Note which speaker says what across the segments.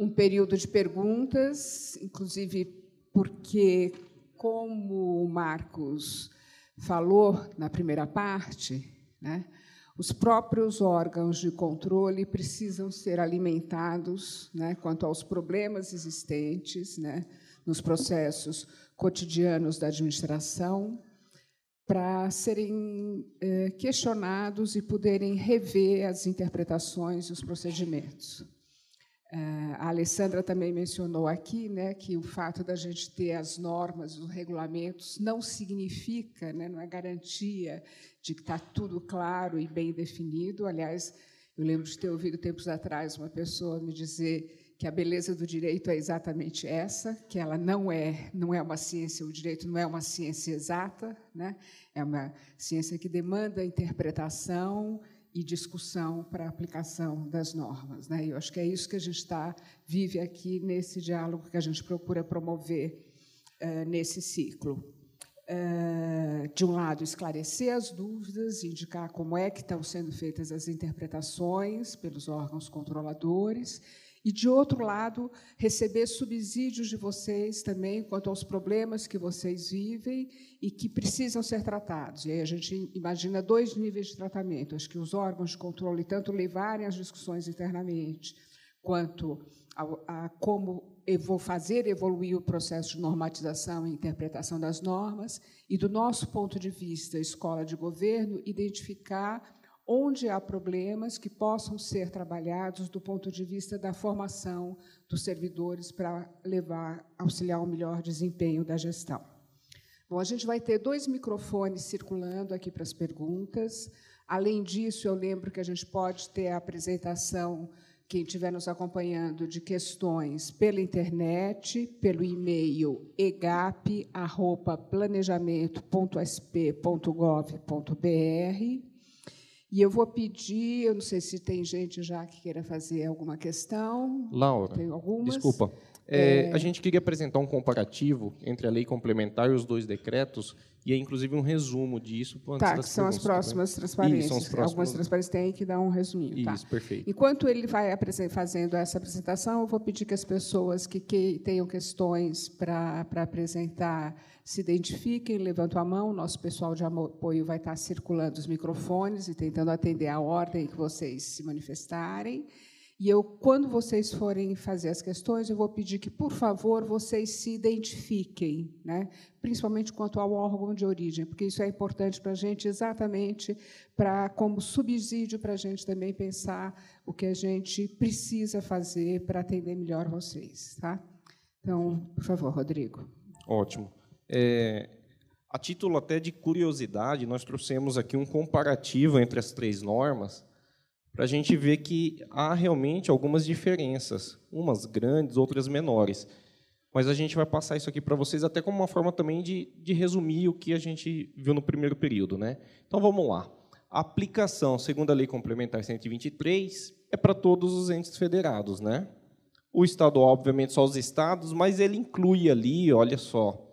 Speaker 1: um período de perguntas, inclusive porque, como o Marcos falou na primeira parte, né, os próprios órgãos de controle precisam ser alimentados né, quanto aos problemas existentes né, nos processos cotidianos da administração, para serem eh, questionados e poderem rever as interpretações e os procedimentos. Eh, a Alessandra também mencionou aqui né, que o fato da gente ter as normas, os regulamentos, não significa, né, não é garantia de que está tudo claro e bem definido. Aliás, eu lembro de ter ouvido tempos atrás uma pessoa me dizer que a beleza do direito é exatamente essa, que ela não é, não é uma ciência, o direito não é uma ciência exata, né? é uma ciência que demanda interpretação, e discussão para a aplicação das normas. Né? eu acho que é isso que a gente está vive aqui nesse diálogo que a gente procura promover uh, nesse ciclo. Uh, de um lado, esclarecer as dúvidas, indicar como é que estão sendo feitas as interpretações pelos órgãos controladores, e, de outro lado, receber subsídios de vocês também quanto aos problemas que vocês vivem e que precisam ser tratados. E aí a gente imagina dois níveis de tratamento: acho que os órgãos de controle tanto levarem as discussões internamente, quanto a, a como vou fazer evoluir o processo de normatização e interpretação das normas, e, do nosso ponto de vista, escola de governo, identificar onde há problemas que possam ser trabalhados do ponto de vista da formação dos servidores para levar, auxiliar o melhor desempenho da gestão. Bom, a gente vai ter dois microfones circulando aqui para as perguntas. Além disso, eu lembro que a gente pode ter a apresentação, quem estiver nos acompanhando, de questões pela internet, pelo e-mail egap.planejamento.sp.gov.br e eu vou pedir, eu não sei se tem gente já que queira fazer alguma questão. Laura, tem algumas. desculpa. É, é, a
Speaker 2: gente queria apresentar um comparativo entre a lei complementar e os dois decretos, e é inclusive um resumo disso. Tá, que são as tá próximas transparências. Isso, são as próximas... Algumas transparências
Speaker 1: têm que dar um resuminho. Tá? Isso, tá. perfeito. Enquanto ele vai fazendo essa apresentação, eu vou pedir que as pessoas que, que tenham questões para apresentar se identifiquem, levantam a mão, nosso pessoal de apoio vai estar circulando os microfones e tentando atender a ordem que vocês se manifestarem. E eu, quando vocês forem fazer as questões, eu vou pedir que, por favor, vocês se identifiquem, né? principalmente quanto ao órgão de origem, porque isso é importante para a gente exatamente para como subsídio para a gente também pensar o que a gente precisa fazer para atender melhor vocês. Tá? Então, por favor, Rodrigo.
Speaker 2: Ótimo. É, a título até de curiosidade, nós trouxemos aqui um comparativo entre as três normas para a gente ver que há realmente algumas diferenças, umas grandes, outras menores. Mas a gente vai passar isso aqui para vocês até como uma forma também de, de resumir o que a gente viu no primeiro período. Né? Então, vamos lá. A aplicação, segundo a Lei Complementar 123, é para todos os entes federados. Né? O estadual, obviamente, só os estados, mas ele inclui ali, olha só,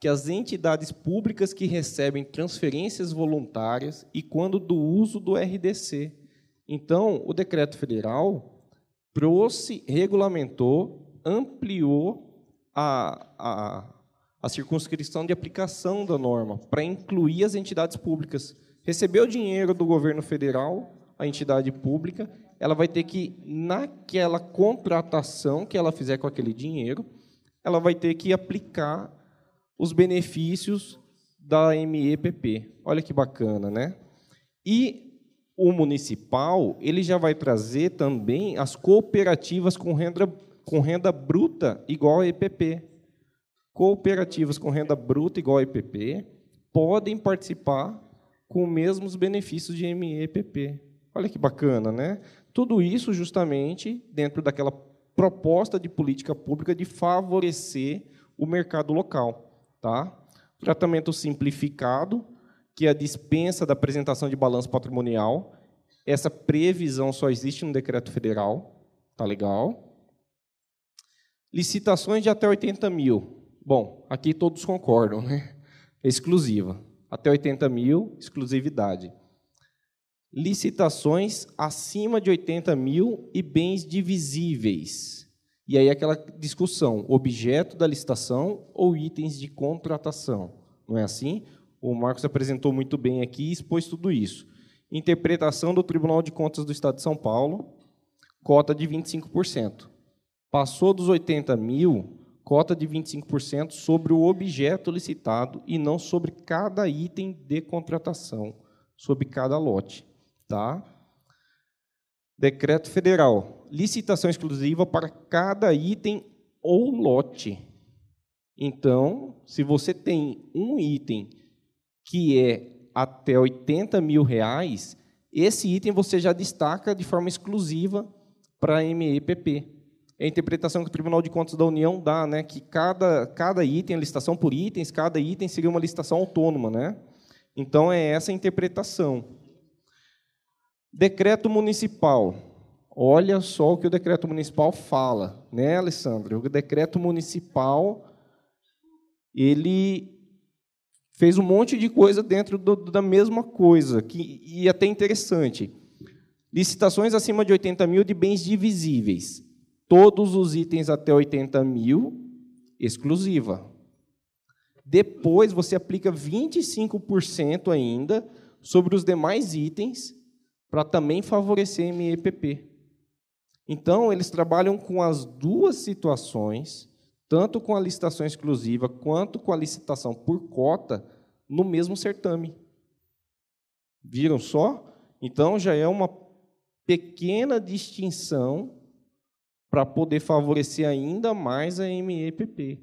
Speaker 2: que as entidades públicas que recebem transferências voluntárias e quando do uso do RDC, então, o decreto federal trouxe, regulamentou, ampliou a, a, a circunscrição de aplicação da norma para incluir as entidades públicas. Recebeu dinheiro do governo federal, a entidade pública, ela vai ter que, naquela contratação que ela fizer com aquele dinheiro, ela vai ter que aplicar os benefícios da MEPP. Olha que bacana, né? E o municipal ele já vai trazer também as cooperativas com renda, com renda bruta igual a EPP. Cooperativas com renda bruta igual a EPP podem participar com os mesmos benefícios de MEPP. Olha que bacana, né? Tudo isso justamente dentro daquela proposta de política pública de favorecer o mercado local, tá? Tratamento simplificado que a dispensa da apresentação de balanço patrimonial. Essa previsão só existe no decreto federal. Tá legal. Licitações de até 80 mil. Bom, aqui todos concordam, né? É exclusiva. Até 80 mil, exclusividade. Licitações acima de 80 mil e bens divisíveis. E aí aquela discussão, objeto da licitação ou itens de contratação. Não é assim? O Marcos apresentou muito bem aqui e expôs tudo isso. Interpretação do Tribunal de Contas do Estado de São Paulo, cota de 25%. Passou dos 80 mil, cota de 25% sobre o objeto licitado e não sobre cada item de contratação, sobre cada lote. Tá? Decreto Federal. Licitação exclusiva para cada item ou lote. Então, se você tem um item que é até 80 mil reais, esse item você já destaca de forma exclusiva para a MEPP. É a interpretação que o Tribunal de Contas da União dá, né, que cada, cada item, licitação por itens, cada item seria uma licitação autônoma. Né? Então, é essa a interpretação. Decreto municipal. Olha só o que o decreto municipal fala, né, Alessandro? O decreto municipal ele Fez um monte de coisa dentro do, da mesma coisa, que, e até interessante. Licitações acima de 80 mil de bens divisíveis. Todos os itens até 80 mil, exclusiva. Depois você aplica 25% ainda sobre os demais itens para também favorecer MEPP. Então, eles trabalham com as duas situações tanto com a licitação exclusiva quanto com a licitação por cota, no mesmo certame. Viram só? Então já é uma pequena distinção para poder favorecer ainda mais a MEPP.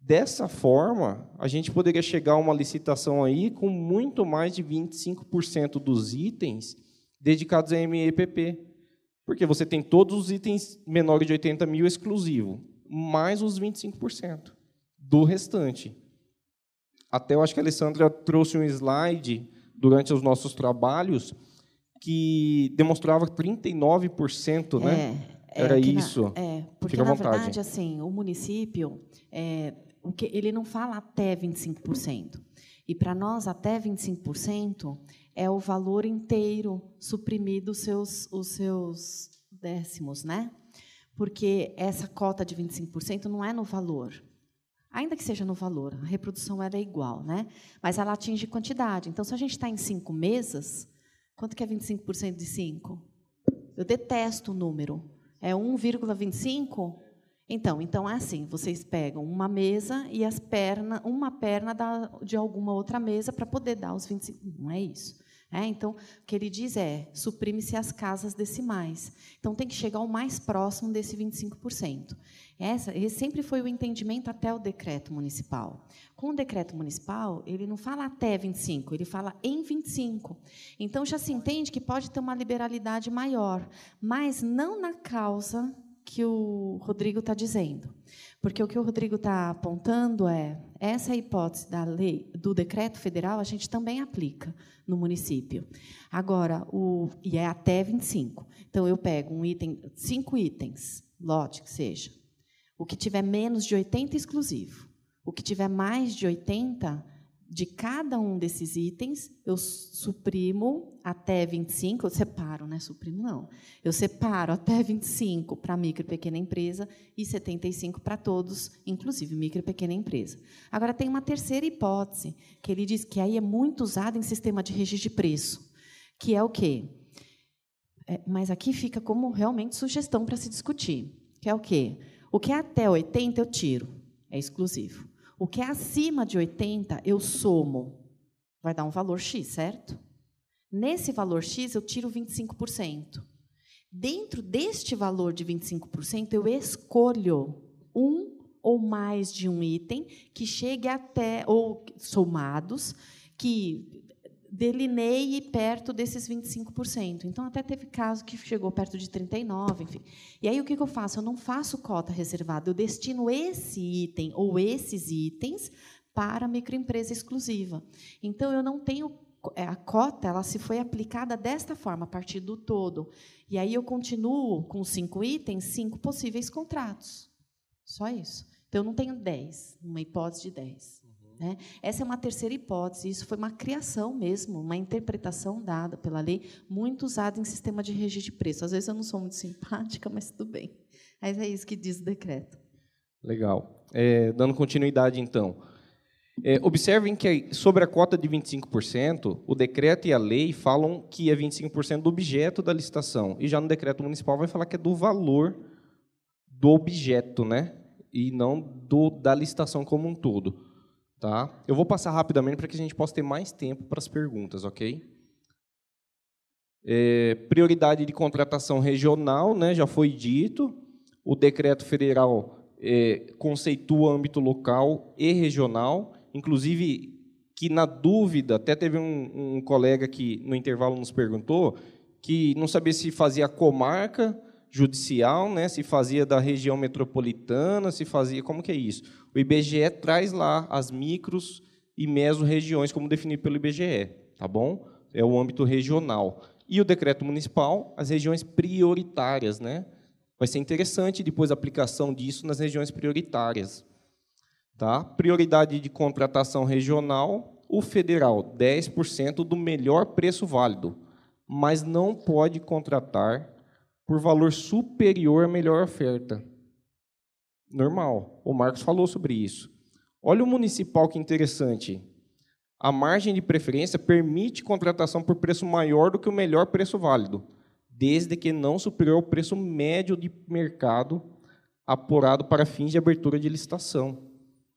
Speaker 2: Dessa forma, a gente poderia chegar a uma licitação aí com muito mais de 25% dos itens dedicados à MEPP, porque você tem todos os itens menores de 80 mil exclusivo mais os 25% do restante. Até eu acho que a Alessandra trouxe um slide durante os nossos trabalhos que demonstrava 39%, né? É, é Era isso. Na, é, porque, na verdade,
Speaker 3: assim, o município, é, o que, ele não fala até 25%. E, para nós, até 25% é o valor inteiro suprimido os seus, os seus décimos, né? porque essa cota de 25% não é no valor. Ainda que seja no valor, a reprodução era é igual, né? mas ela atinge quantidade. Então, se a gente está em cinco mesas, quanto que é 25% de 5? Eu detesto o número. É 1,25? Então, então é assim, vocês pegam uma mesa e as perna, uma perna da, de alguma outra mesa para poder dar os 25. Não é isso. É, então, o que ele diz é: suprime-se as casas decimais. Então, tem que chegar o mais próximo desse 25%. Essa, esse sempre foi o entendimento até o decreto municipal. Com o decreto municipal, ele não fala até 25, ele fala em 25. Então, já se entende que pode ter uma liberalidade maior, mas não na causa que o Rodrigo está dizendo. Porque o que o Rodrigo está apontando é essa hipótese da lei do decreto federal a gente também aplica no município. Agora, o, e é até 25. Então eu pego um item, cinco itens, lote que seja. O que tiver menos de 80 exclusivo. O que tiver mais de 80 de cada um desses itens, eu suprimo até 25, eu separo, né? Suprimo não. Eu separo até 25 para micro e pequena empresa e 75 para todos, inclusive micro e pequena empresa. Agora tem uma terceira hipótese, que ele diz que aí é muito usado em sistema de registro de preço, que é o quê? É, mas aqui fica como realmente sugestão para se discutir, que é o quê? O que é até 80 eu tiro, é exclusivo. O que é acima de 80, eu somo. Vai dar um valor X, certo? Nesse valor X, eu tiro 25%. Dentro deste valor de 25%, eu escolho um ou mais de um item que chegue até, ou somados, que delineie perto desses 25%. Então, até teve caso que chegou perto de 39%, enfim. E aí, o que eu faço? Eu não faço cota reservada, eu destino esse item ou esses itens para microempresa exclusiva. Então, eu não tenho é, a cota ela se foi aplicada desta forma, a partir do todo. E aí eu continuo com cinco itens, cinco possíveis contratos. Só isso. Então, eu não tenho 10, uma hipótese de 10. Né? Essa é uma terceira hipótese. Isso foi uma criação mesmo, uma interpretação dada pela lei, muito usada em sistema de registro de preço. Às vezes eu não sou muito simpática, mas tudo bem. Mas é isso que diz o decreto.
Speaker 2: Legal. É, dando continuidade, então. É, observem que sobre a cota de 25%, o decreto e a lei falam que é 25% do objeto da licitação. E já no decreto municipal vai falar que é do valor do objeto, né? E não do, da licitação como um todo. Tá? Eu vou passar rapidamente para que a gente possa ter mais tempo para as perguntas, ok? É, prioridade de contratação regional, né, já foi dito. O decreto federal é, conceitua âmbito local e regional, inclusive que na dúvida, até teve um, um colega que no intervalo nos perguntou que não sabia se fazia comarca judicial, né? Se fazia da região metropolitana, se fazia como que é isso? O IBGE traz lá as micros e regiões como definido pelo IBGE, tá bom? É o âmbito regional. E o decreto municipal, as regiões prioritárias, né? Vai ser interessante depois a aplicação disso nas regiões prioritárias. Tá? Prioridade de contratação regional, o federal, 10% do melhor preço válido, mas não pode contratar por valor superior à melhor oferta. Normal. O Marcos falou sobre isso. Olha o municipal que interessante. A margem de preferência permite contratação por preço maior do que o melhor preço válido, desde que não superior ao preço médio de mercado apurado para fins de abertura de licitação.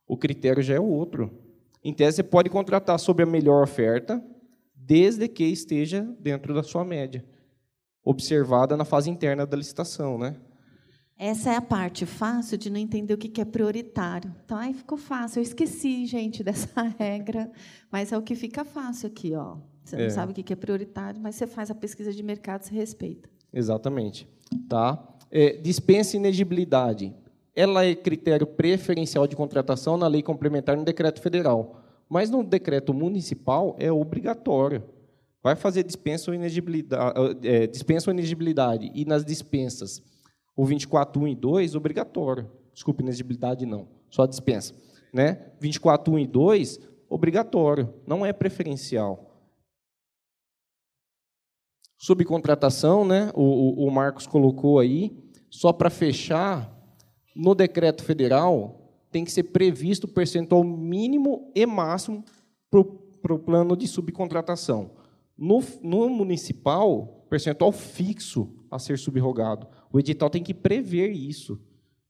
Speaker 2: O critério já é outro. Em tese, você pode contratar sobre a melhor oferta, desde que esteja dentro da sua média observada na fase interna da licitação, né?
Speaker 3: Essa é a parte fácil de não entender o que é prioritário. Então, aí ficou fácil. Eu esqueci, gente, dessa regra, mas é o que fica fácil aqui. Ó. Você não é. sabe o que é prioritário, mas você faz a pesquisa de mercado, e respeita.
Speaker 2: Exatamente. Tá? É, dispensa inegibilidade. Ela é critério preferencial de contratação na lei complementar no decreto federal. Mas no decreto municipal é obrigatório vai fazer dispensa ou inelegibilidade, é, dispensa ou inelegibilidade e nas dispensas o 24.1 e 2 obrigatório. Desculpe, inelegibilidade não, só dispensa, né? 24.1 e 2 obrigatório, não é preferencial. Subcontratação, né? O, o, o Marcos colocou aí, só para fechar, no decreto federal tem que ser previsto o percentual mínimo e máximo para o plano de subcontratação. No, no municipal, percentual fixo a ser subrogado. O edital tem que prever isso.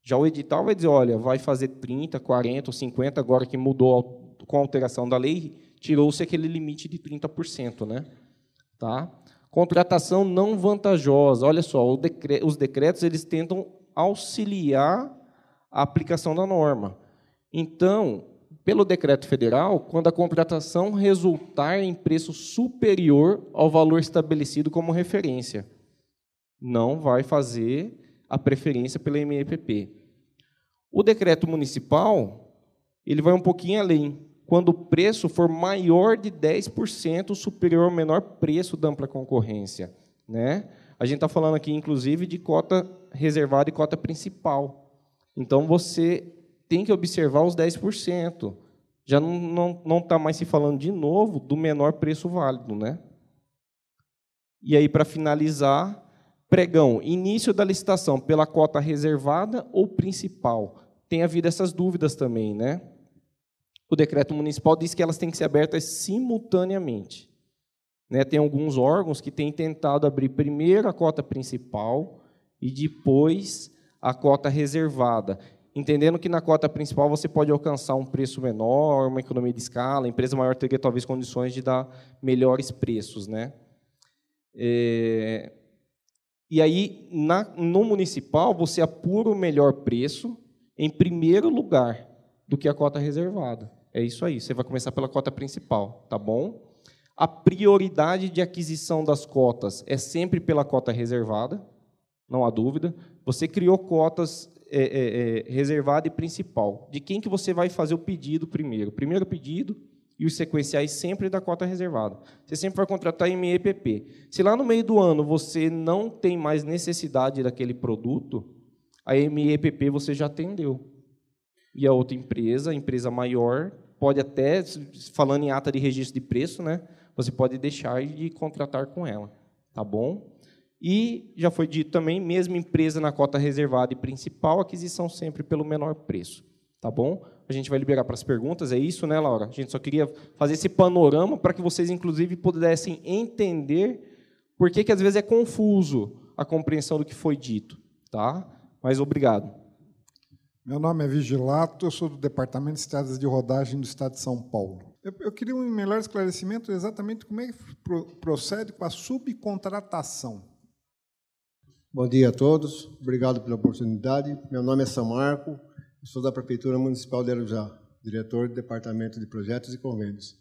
Speaker 2: Já o edital vai dizer, olha, vai fazer 30, 40 50, agora que mudou com a alteração da lei, tirou-se aquele limite de 30%, né? Tá? Contratação não vantajosa. Olha só, os decretos eles tentam auxiliar a aplicação da norma. Então, pelo decreto federal quando a contratação resultar em preço superior ao valor estabelecido como referência. Não vai fazer a preferência pela MEPP. O decreto municipal, ele vai um pouquinho além, quando o preço for maior de 10% superior ao menor preço da ampla concorrência, né? A gente está falando aqui, inclusive, de cota reservada e cota principal. Então, você tem que observar os 10%. Já não está mais se falando de novo do menor preço válido. Né? E aí, para finalizar, pregão, início da licitação pela cota reservada ou principal? Tem havido essas dúvidas também, né? O decreto municipal diz que elas têm que ser abertas simultaneamente. Né? Tem alguns órgãos que têm tentado abrir primeiro a cota principal e depois a cota reservada entendendo que na cota principal você pode alcançar um preço menor, uma economia de escala, a empresa maior teria talvez condições de dar melhores preços. Né? É... E aí, na, no municipal, você apura o melhor preço em primeiro lugar do que a cota reservada. É isso aí, você vai começar pela cota principal, tá bom? A prioridade de aquisição das cotas é sempre pela cota reservada, não há dúvida. Você criou cotas é, é, é reservada e principal. De quem que você vai fazer o pedido primeiro? Primeiro pedido e os sequenciais sempre da cota reservada. Você sempre vai contratar MEPP. Se lá no meio do ano você não tem mais necessidade daquele produto, a MEPP você já atendeu. E a outra empresa, a empresa maior, pode até, falando em ata de registro de preço, né, você pode deixar de contratar com ela. Tá bom? E, já foi dito também, mesma empresa na cota reservada e principal, aquisição sempre pelo menor preço. Tá bom? A gente vai liberar para as perguntas, é isso, né, Laura? A gente só queria fazer esse panorama para que vocês, inclusive, pudessem entender por que, que às vezes é confuso
Speaker 4: a compreensão do que foi dito. Tá? Mas obrigado. Meu nome é Vigilato, eu sou do Departamento de Estradas de Rodagem do Estado de São Paulo. Eu, queria um melhor esclarecimento exatamente como é que procede com a subcontratação. Bom dia a todos, obrigado pela oportunidade. Meu nome é São Marco. sou da Prefeitura Municipal de Arujá, diretor do Departamento de Projetos e Convênios.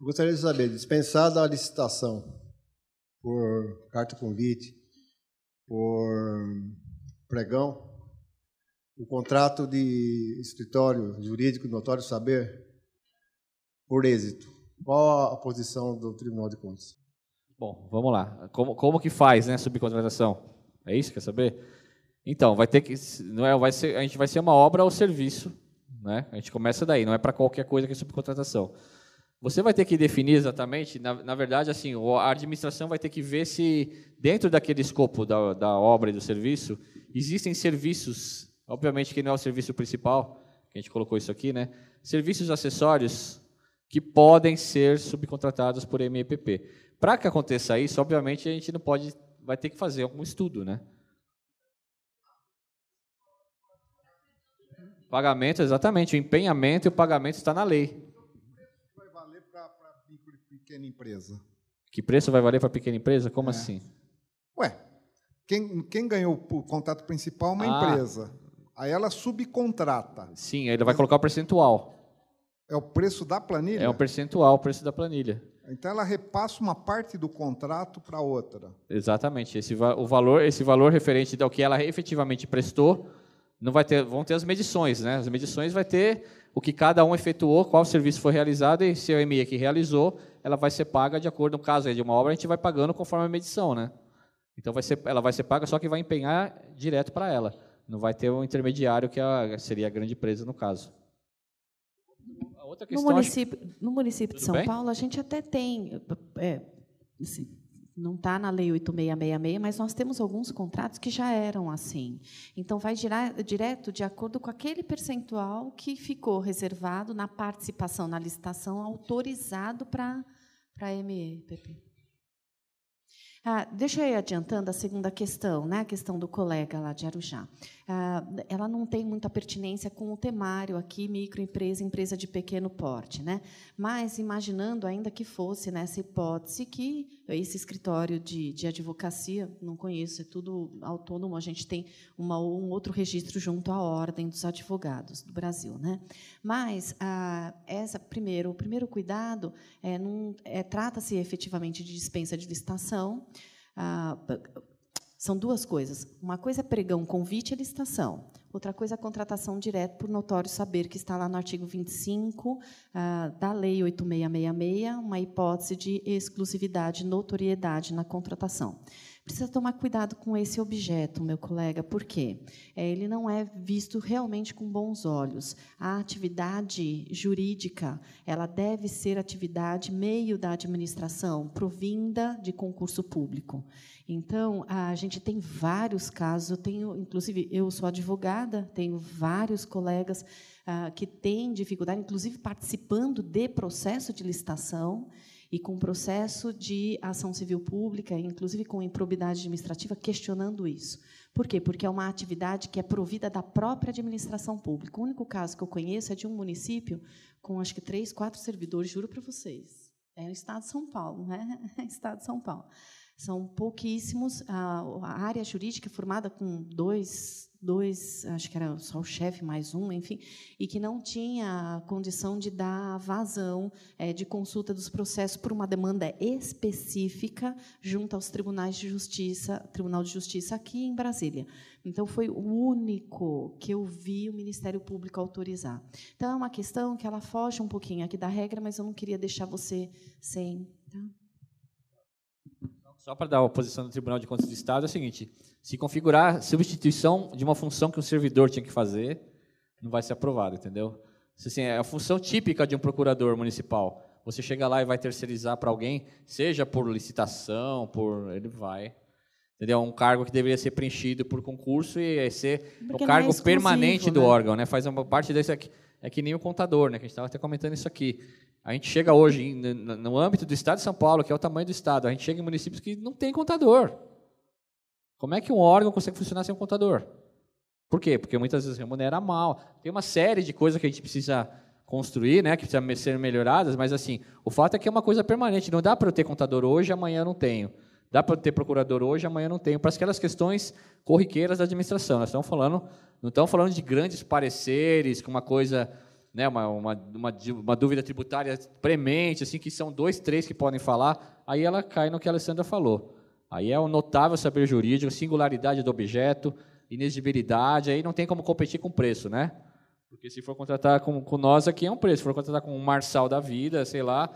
Speaker 4: Eu gostaria de saber, dispensada a licitação por carta convite, por pregão, o contrato de escritório jurídico notório saber por êxito. Qual a posição do Tribunal de Contas? Bom,
Speaker 5: vamos lá. Como, como que faz, né, subcontratação? É isso, quer saber? Então, vai ter que não é, vai ser, a gente vai ser uma obra ao serviço, né? A gente começa daí, não é para qualquer coisa que é subcontratação. Você vai ter que definir exatamente, na, na, verdade, assim, a administração vai ter que ver se dentro daquele escopo da, da obra e do serviço existem serviços, obviamente que não é o serviço principal, que a gente colocou isso aqui, né? Serviços acessórios que podem ser subcontratados por MEPP. Para que aconteça isso, obviamente a gente não pode vai ter que fazer algum estudo, né? Pagamento, exatamente. O empenhamento e o pagamento está na lei. Vai valer
Speaker 4: para pequena empresa.
Speaker 5: Que preço vai valer para pequena empresa? Como é. assim?
Speaker 4: Ué, quem, quem ganhou o contrato principal é uma ah. empresa. Aí ela subcontrata.
Speaker 5: Sim, aí ele vai colocar o percentual.
Speaker 4: É o preço da planilha? É o
Speaker 5: percentual, o preço da planilha.
Speaker 4: Então ela repassa uma parte do contrato para outra.
Speaker 5: Exatamente. Esse o valor, esse valor referente ao que ela efetivamente prestou, não vai ter, vão ter as medições, né? As medições vai ter o que cada um efetuou, qual serviço foi realizado e se a EMEA que realizou, ela vai ser paga de acordo no caso de uma obra, a gente vai pagando conforme a medição, né? Então vai ser, ela vai ser paga só que vai empenhar direto para ela. Não vai ter um intermediário que a, seria a grande empresa no caso
Speaker 3: outra questão. No município, que... no município de São bem? Paulo, a gente até tem. É, assim, não está na Lei 8666, mas nós temos alguns contratos que já eram assim. Então, vai girar direto de acordo com aquele percentual que ficou reservado na participação na licitação autorizado para a MEPP. Ah, deixa eu ir adiantando a segunda questão, né? a questão do colega lá de Arujá. Ah, ela não tem muita pertinência com o temário aqui, microempresa, empresa de pequeno porte. Né? Mas, imaginando ainda que fosse nessa né, hipótese que esse escritório de, de advocacia, não conheço, é tudo autônomo, a gente tem uma, um outro registro junto à Ordem dos Advogados do Brasil. Né? Mas, a, essa, primeiro, o primeiro cuidado é, é trata-se efetivamente de dispensa de licitação, ah, são duas coisas. Uma coisa é pregão, convite e licitação. Outra coisa é contratação direta por notório saber, que está lá no artigo 25 ah, da Lei 8666, uma hipótese de exclusividade, notoriedade na contratação precisa tomar cuidado com esse objeto, meu colega, porque é, ele não é visto realmente com bons olhos. A atividade jurídica, ela deve ser atividade meio da administração, provinda de concurso público. Então, a gente tem vários casos, eu tenho, inclusive, eu sou advogada, tenho vários colegas ah, que têm dificuldade, inclusive participando de processo de licitação, e com processo de ação civil pública, inclusive com improbidade administrativa, questionando isso. Por quê? Porque é uma atividade que é provida da própria administração pública. O único caso que eu conheço é de um município com acho que três, quatro servidores, juro para vocês. É o Estado de São Paulo, né? É o Estado de São Paulo. São pouquíssimos. A área jurídica é formada com dois, dois, acho que era só o chefe mais um, enfim, e que não tinha condição de dar vazão é, de consulta dos processos por uma demanda específica junto aos tribunais de justiça, Tribunal de Justiça aqui em Brasília. Então foi o único que eu vi o Ministério Público autorizar. Então é uma questão que ela foge um pouquinho aqui da regra, mas eu não queria deixar você sem. Tá?
Speaker 5: Só para dar a posição do Tribunal de Contas do Estado, é o seguinte: se configurar substituição de uma função que um servidor tinha que fazer, não vai ser aprovado, entendeu? Assim, é a função típica de um procurador municipal. Você chega lá e vai terceirizar para alguém, seja por licitação, por ele vai, entendeu? Um cargo que deveria ser preenchido por concurso e ser Porque o é cargo é permanente né? do órgão, né? Faz uma parte desse aqui. É que nem o contador, né? Que a gente estava até comentando isso aqui. A gente chega hoje no âmbito do Estado de São Paulo, que é o tamanho do Estado, a gente chega em municípios que não tem contador. Como é que um órgão consegue funcionar sem um contador? Por quê? Porque muitas vezes remunera mal. Tem uma série de coisas que a gente precisa construir, né, que precisam ser melhoradas, mas assim, o fato é que é uma coisa permanente. Não dá para eu ter contador hoje, amanhã não tenho. Dá para eu ter procurador hoje, amanhã não tenho. Para aquelas questões corriqueiras da administração. Nós estamos falando, não estamos falando de grandes pareceres, com uma coisa né, uma, uma, uma, uma, dúvida tributária premente, assim, que são dois, três que podem falar, aí ela cai no que a Alessandra falou. Aí é um notável saber jurídico, singularidade do objeto, inexigibilidade, aí não tem como competir com preço, né? Porque se for contratar com, com nós aqui é um preço, se for contratar com um Marçal da vida, sei lá,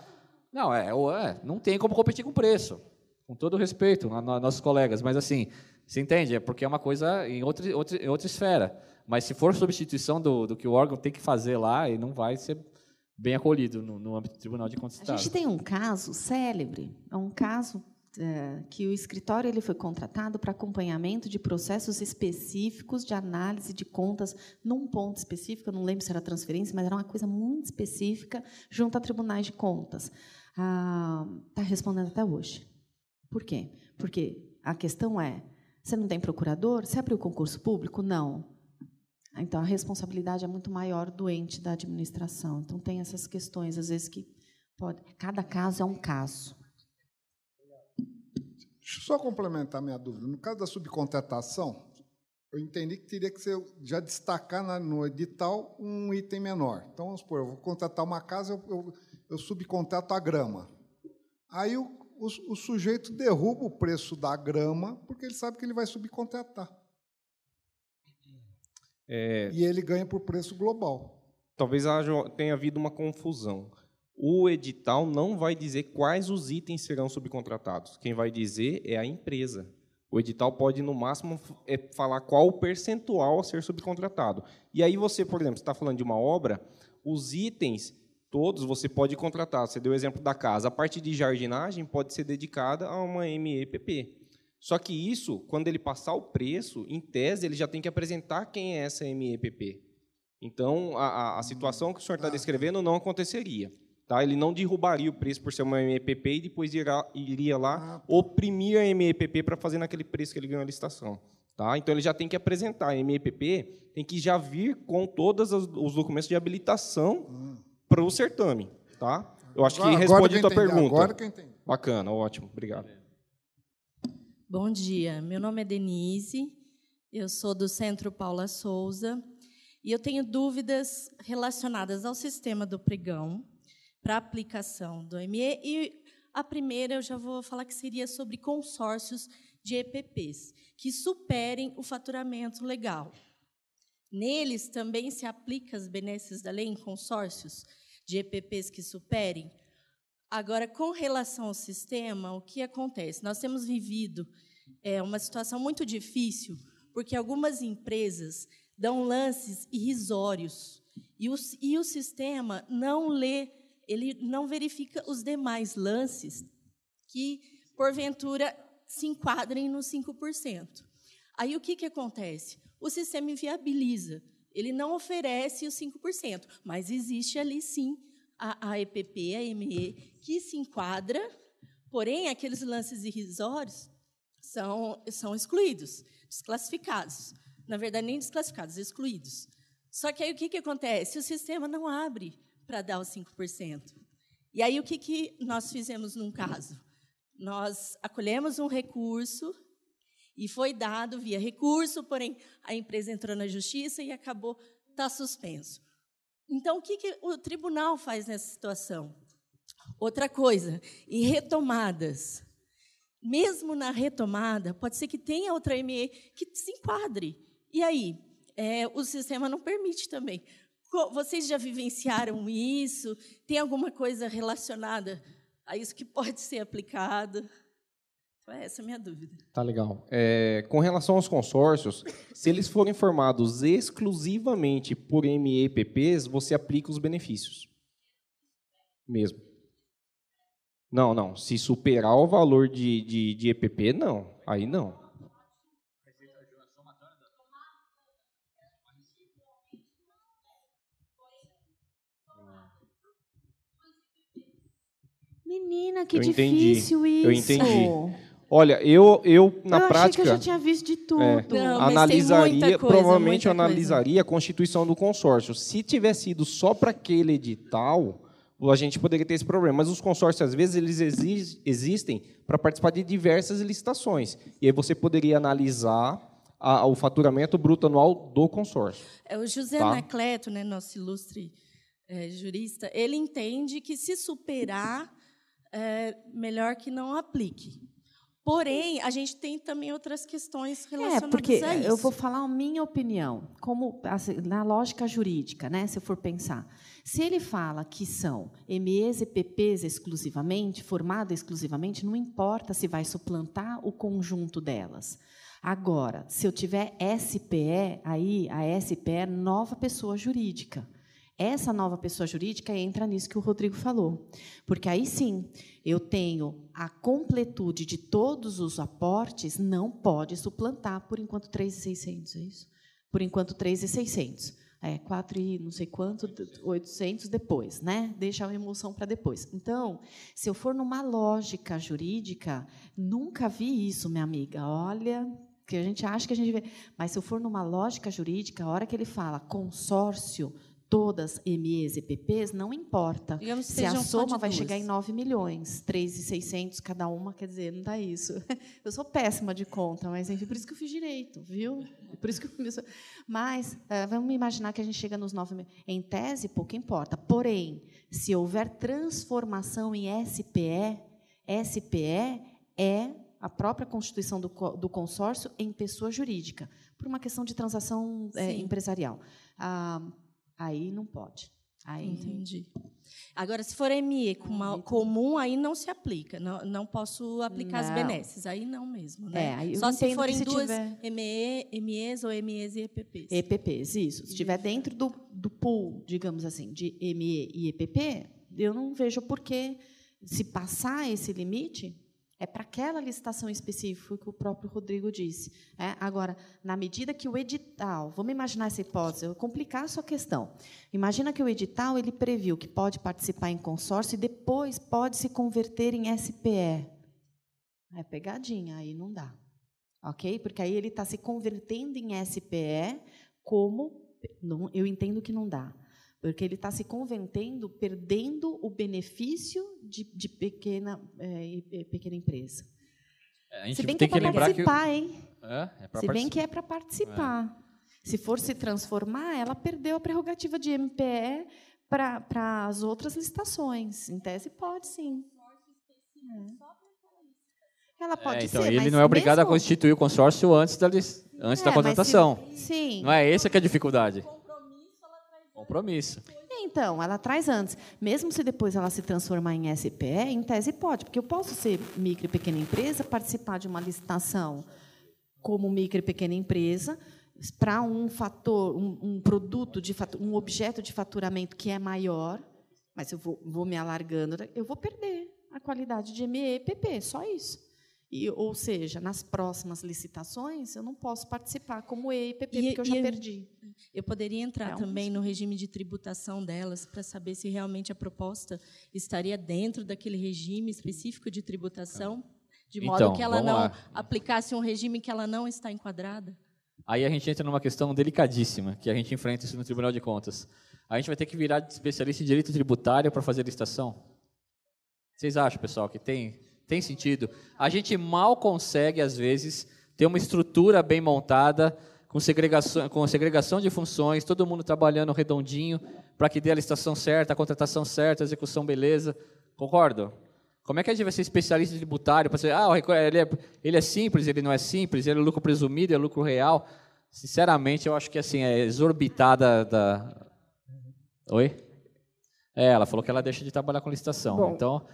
Speaker 5: não, é, é não tem como competir com preço, com todo respeito a, a nossos colegas, mas assim, você entende? É porque é uma coisa em outra, outra, em outra esfera. Mas se for substituição do, do que o órgão tem que fazer lá, ele não vai ser bem acolhido no, no âmbito do Tribunal de Contas A gente tem
Speaker 3: um caso célebre, é um caso é, que o escritório ele foi contratado para acompanhamento de processos específicos de análise de contas num ponto específico, eu não lembro se era transferência, mas era uma coisa muito específica junto a tribunais de contas. Está ah, tá respondendo até hoje. Por quê? Porque a questão é você não tem procurador? Você abriu concurso público? Não. Então, a responsabilidade é muito maior do ente da administração. Então, tem essas questões, às vezes, que pode... Cada caso é um caso.
Speaker 4: Deixa eu só complementar minha dúvida. No caso da subcontratação, eu entendi que teria que ser, já destacar no edital um item menor. Então, vamos supor, eu vou contratar uma casa, eu, eu, eu subcontrato a grama. Aí o o, o sujeito derruba o preço da grama porque ele sabe que ele vai subcontratar. É, e ele ganha por preço
Speaker 2: global. Talvez haja, tenha havido uma confusão. O edital não vai dizer quais os itens serão subcontratados. Quem vai dizer é a empresa. O edital pode, no máximo, é falar qual o percentual a ser subcontratado. E aí você, por exemplo, está falando de uma obra, os itens Todos você pode contratar. Você deu o exemplo da casa. A parte de jardinagem pode ser dedicada a uma MEPP. Só que isso, quando ele passar o preço, em tese, ele já tem que apresentar quem é essa MEPP. Então, a, a situação que o senhor está tá. descrevendo não aconteceria. Tá? Ele não derrubaria o preço por ser uma MEPP e depois irá, iria lá ah, tá. oprimir a MEPP para fazer naquele preço que ele ganhou a licitação. Tá? Então, ele já tem que apresentar. A MEPP tem que já vir com todos os documentos de habilitação hum para o certame, tá? Eu acho que agora, a tua pergunta. Agora que entendi. Bacana, ótimo, obrigado.
Speaker 6: Bom dia, meu nome é Denise, eu sou do Centro Paula Souza e eu tenho dúvidas relacionadas ao sistema do pregão para aplicação do ME e a primeira eu já vou falar que seria sobre consórcios de EPPs que superem o faturamento legal. Neles também se aplicam as benesses da lei em consórcios? de EPPs que superem. Agora, com relação ao sistema, o que acontece? Nós temos vivido é, uma situação muito difícil, porque algumas empresas dão lances irrisórios e o, e o sistema não lê, ele não verifica os demais lances que, porventura, se enquadrem nos 5%. Aí o que, que acontece? O sistema inviabiliza. Ele não oferece os 5%, mas existe ali sim a, a EPP, a ME, que se enquadra, porém, aqueles lances irrisórios são, são excluídos, desclassificados. Na verdade, nem desclassificados, excluídos. Só que aí o que, que acontece? O sistema não abre para dar os 5%. E aí o que, que nós fizemos num caso? Nós acolhemos um recurso e foi dado via recurso, porém a empresa entrou na justiça e acabou tá suspenso. Então, o que, que o tribunal faz nessa situação? Outra coisa, em retomadas. Mesmo na retomada, pode ser que tenha outra ME que se enquadre. E aí? É, o sistema não permite também. Vocês já vivenciaram isso? Tem alguma coisa relacionada a isso que pode ser aplicado? Então, é essa a minha dúvida.
Speaker 2: Tá legal. É, com relação aos consórcios, se eles forem formados exclusivamente por MEPPs, você aplica os benefícios. Mesmo. Não, não. Se superar o valor de, de, de EPP, não. Aí não.
Speaker 7: Menina, que eu difícil entendi. isso. Eu entendi.
Speaker 2: Olha, eu, eu na eu prática. Achei que eu já tinha visto
Speaker 7: de tudo. É, Não, analisaria, coisa, provavelmente analisaria
Speaker 2: a constituição do consórcio. Se tivesse sido só para aquele edital, a gente poderia ter esse problema. Mas os consórcios, às vezes, eles existem para participar de diversas licitações. E aí você poderia analisar a, o faturamento bruto anual do consórcio.
Speaker 6: É, o José tá? Anacleto, né, nosso ilustre é, jurista, ele entende que se superar, é melhor que não aplique. Porém, a gente tem também outras questões é, relacionadas é, porque a isso. Eu vou
Speaker 3: falar a minha opinião, como assim, na lógica jurídica, né? Se eu for pensar. Se ele fala que são MEs e PPs exclusivamente, formada exclusivamente, não importa se vai suplantar o conjunto delas. Agora, se eu tiver SPE, aí a SPE é nova pessoa jurídica. Essa nova pessoa jurídica entra nisso que o Rodrigo falou. Porque aí sim, eu tenho a completude de todos os aportes, não pode suplantar por enquanto 3,600, é isso? Por enquanto 3,600. É, 4 e não sei quanto, 800 depois, né? Deixa a remoção para depois. Então, se eu for numa lógica jurídica, nunca vi isso, minha amiga. Olha, que a gente acha que a gente vê. Mas se eu for numa lógica jurídica, a hora que ele fala consórcio, todas MEs e PPs, não importa. se a soma vai chegar em 9 milhões, 3,600 cada uma, quer dizer, não dá isso. Eu sou péssima de conta, mas enfim, por isso que eu fiz direito, viu? Por isso que eu... Mas eh, vamos imaginar que a gente chega nos 9 milhões. Em tese, pouco importa. Porém, se houver transformação em SPE, SPE é a própria constituição do, do consórcio em pessoa jurídica, por uma questão de transação é, empresarial. Ah, Aí não pode. Aí... Entendi. Agora, se for ME comum, aí não
Speaker 6: se aplica. Não, não posso aplicar não. as benesses. Aí não mesmo. Né? É, Só se forem se duas tiver... ME, MEs ou MEs e EPPs. EPPs, isso. Se
Speaker 3: estiver dentro do, do pool, digamos assim, de ME e EPP, eu não vejo por que, se passar esse limite, é para aquela licitação específica que o próprio Rodrigo disse. É? Agora, na medida que o edital, vamos imaginar essa hipótese, eu complicar a sua questão. Imagina que o edital ele previu que pode participar em consórcio e depois pode se converter em SPE. É pegadinha, aí não dá. Ok? Porque aí ele está se convertendo em SPE como. Não, eu entendo que não dá porque ele está se conventendo, perdendo o benefício de, de pequena, é, pequena empresa. É, se bem que é para participar, que... hein? É, se participar. bem que é para participar. Se for se transformar, ela perdeu a prerrogativa de MPE para as outras licitações. Em tese, pode sim. Ela é, pode então, ser, ele não é obrigado mesmo... a
Speaker 5: constituir o consórcio antes da,
Speaker 3: antes
Speaker 5: da é, contratação. Se, sim. Não é essa que é a dificuldade.
Speaker 3: Compromisso. Então, ela traz antes. Mesmo se depois ela se transformar em SPE, em tese pode, porque eu posso ser micro e pequena empresa, participar de uma licitação como micro e pequena empresa, para um fator, um, um produto, de um objeto de faturamento que é maior, mas eu vou, vou me alargando, eu vou perder a qualidade de MEPP, só isso. E, ou seja, nas próximas licitações, eu não posso participar como EIPP, e, porque eu já eu, perdi. Eu poderia entrar é também um... no regime de
Speaker 6: tributação delas para saber se realmente a proposta estaria dentro daquele regime específico de tributação, de modo então, que ela não lá. aplicasse um regime que ela não está enquadrada?
Speaker 5: Aí a gente entra numa questão delicadíssima, que a gente enfrenta isso no Tribunal de Contas. A gente vai ter que virar especialista em direito tributário para fazer licitação? Vocês acham, pessoal, que tem tem sentido. A gente mal consegue, às vezes, ter uma estrutura bem montada, com segregação, com segregação de funções, todo mundo trabalhando redondinho, para que dê a licitação certa, a contratação certa, a execução beleza. Concordo? Como é que a gente vai ser especialista tributário para saber, ah, ele é, ele é simples, ele não é simples, ele é lucro presumido, é lucro real? Sinceramente, eu acho que assim, é exorbitada da. Oi? É, ela falou que ela deixa de trabalhar com licitação. Bom, então,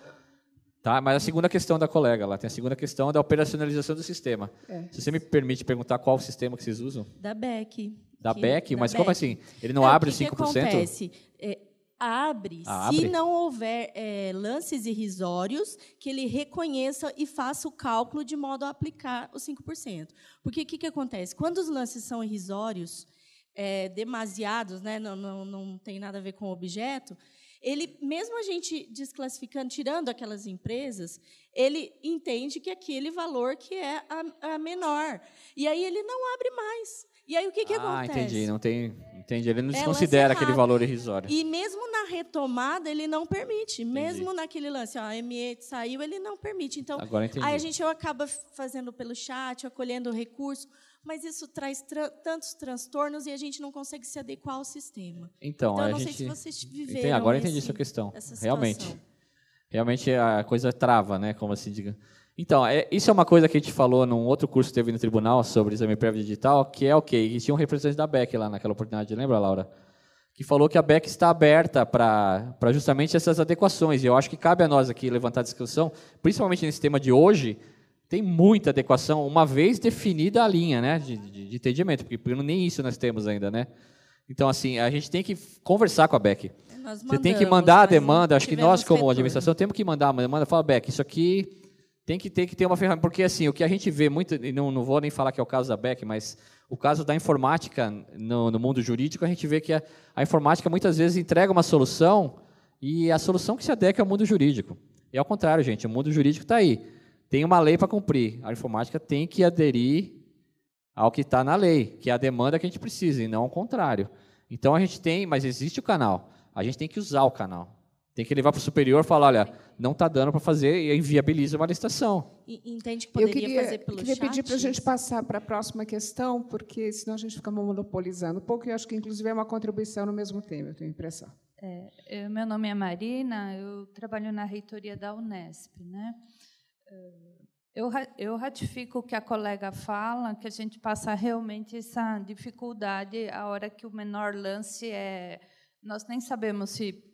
Speaker 5: Tá? Mas a segunda questão da colega lá, tem a segunda questão da operacionalização do sistema. É. Se você me permite perguntar qual o sistema que vocês usam?
Speaker 6: Da BEC. Da que, BEC? Da mas BEC. como assim? Ele não é, abre os 5%? O que acontece? É, abre ah, se não houver é, lances irrisórios, que ele reconheça e faça o cálculo de modo a aplicar os 5%. Porque o que, que acontece? Quando os lances são irrisórios, é, demasiados, né, não, não, não tem nada a ver com o objeto, ele, mesmo a gente desclassificando, tirando aquelas empresas, ele entende que aquele valor que é a, a menor. E aí ele não abre mais. E aí o que, que ah, acontece? Ah, entendi. Não
Speaker 5: tem, entendi. Ele não é desconsidera aquele valor irrisório. E
Speaker 6: mesmo na retomada ele não permite. Entendi. Mesmo naquele lance, ó, a ME saiu, ele não permite. Então, aí a gente acaba fazendo pelo chat, acolhendo o recurso, mas isso traz tra tantos transtornos e a gente não consegue se adequar ao sistema. Então, então a não gente... sei se vocês viveram. Entendi, agora entendi esse, sua questão. Realmente.
Speaker 5: Realmente a coisa trava, né? Como assim, diga. Então, é, isso é uma coisa que a gente falou num outro curso que teve no tribunal sobre exame prévio digital, que é o que tinha um representante da BEC lá naquela oportunidade, lembra, Laura? que falou que a BEC está aberta para justamente essas adequações. E eu acho que cabe a nós aqui levantar a discussão, principalmente nesse tema de hoje, tem muita adequação, uma vez definida a linha né, de, de, de entendimento, porque nem isso nós temos ainda, né? Então, assim, a gente tem que conversar com a Beck. Mandamos, Você tem que mandar a demanda, acho que nós, como retorno. administração, temos que mandar a demanda, fala, Beck, isso aqui tem que ter que ter uma ferramenta, porque assim, o que a gente vê muito, e não, não vou nem falar que é o caso da Beck, mas o caso da informática no, no mundo jurídico, a gente vê que a, a, informática muitas vezes entrega uma solução e a solução que se adequa ao é mundo jurídico. E ao contrário, gente, o mundo jurídico está aí tem uma lei para cumprir. A informática tem que aderir ao que está na lei, que é a demanda que a gente precisa, e não ao contrário. Então a gente tem, mas existe o canal. A gente tem que usar o canal. Tem que levar para o superior e falar, olha, não está dando para fazer e inviabiliza uma licitação.
Speaker 1: E, entende que poderia Eu queria, fazer pelo queria chat? pedir para a gente passar para a próxima questão, porque senão a gente fica monopolizando um pouco, e acho que, inclusive, é uma contribuição no mesmo tema, eu tenho a impressão.
Speaker 7: É, meu nome é Marina, eu trabalho na reitoria da Unesp. Né? Eu, ratifico o que a colega fala, que a gente passa realmente essa dificuldade a hora que o menor lance é. Nós nem sabemos se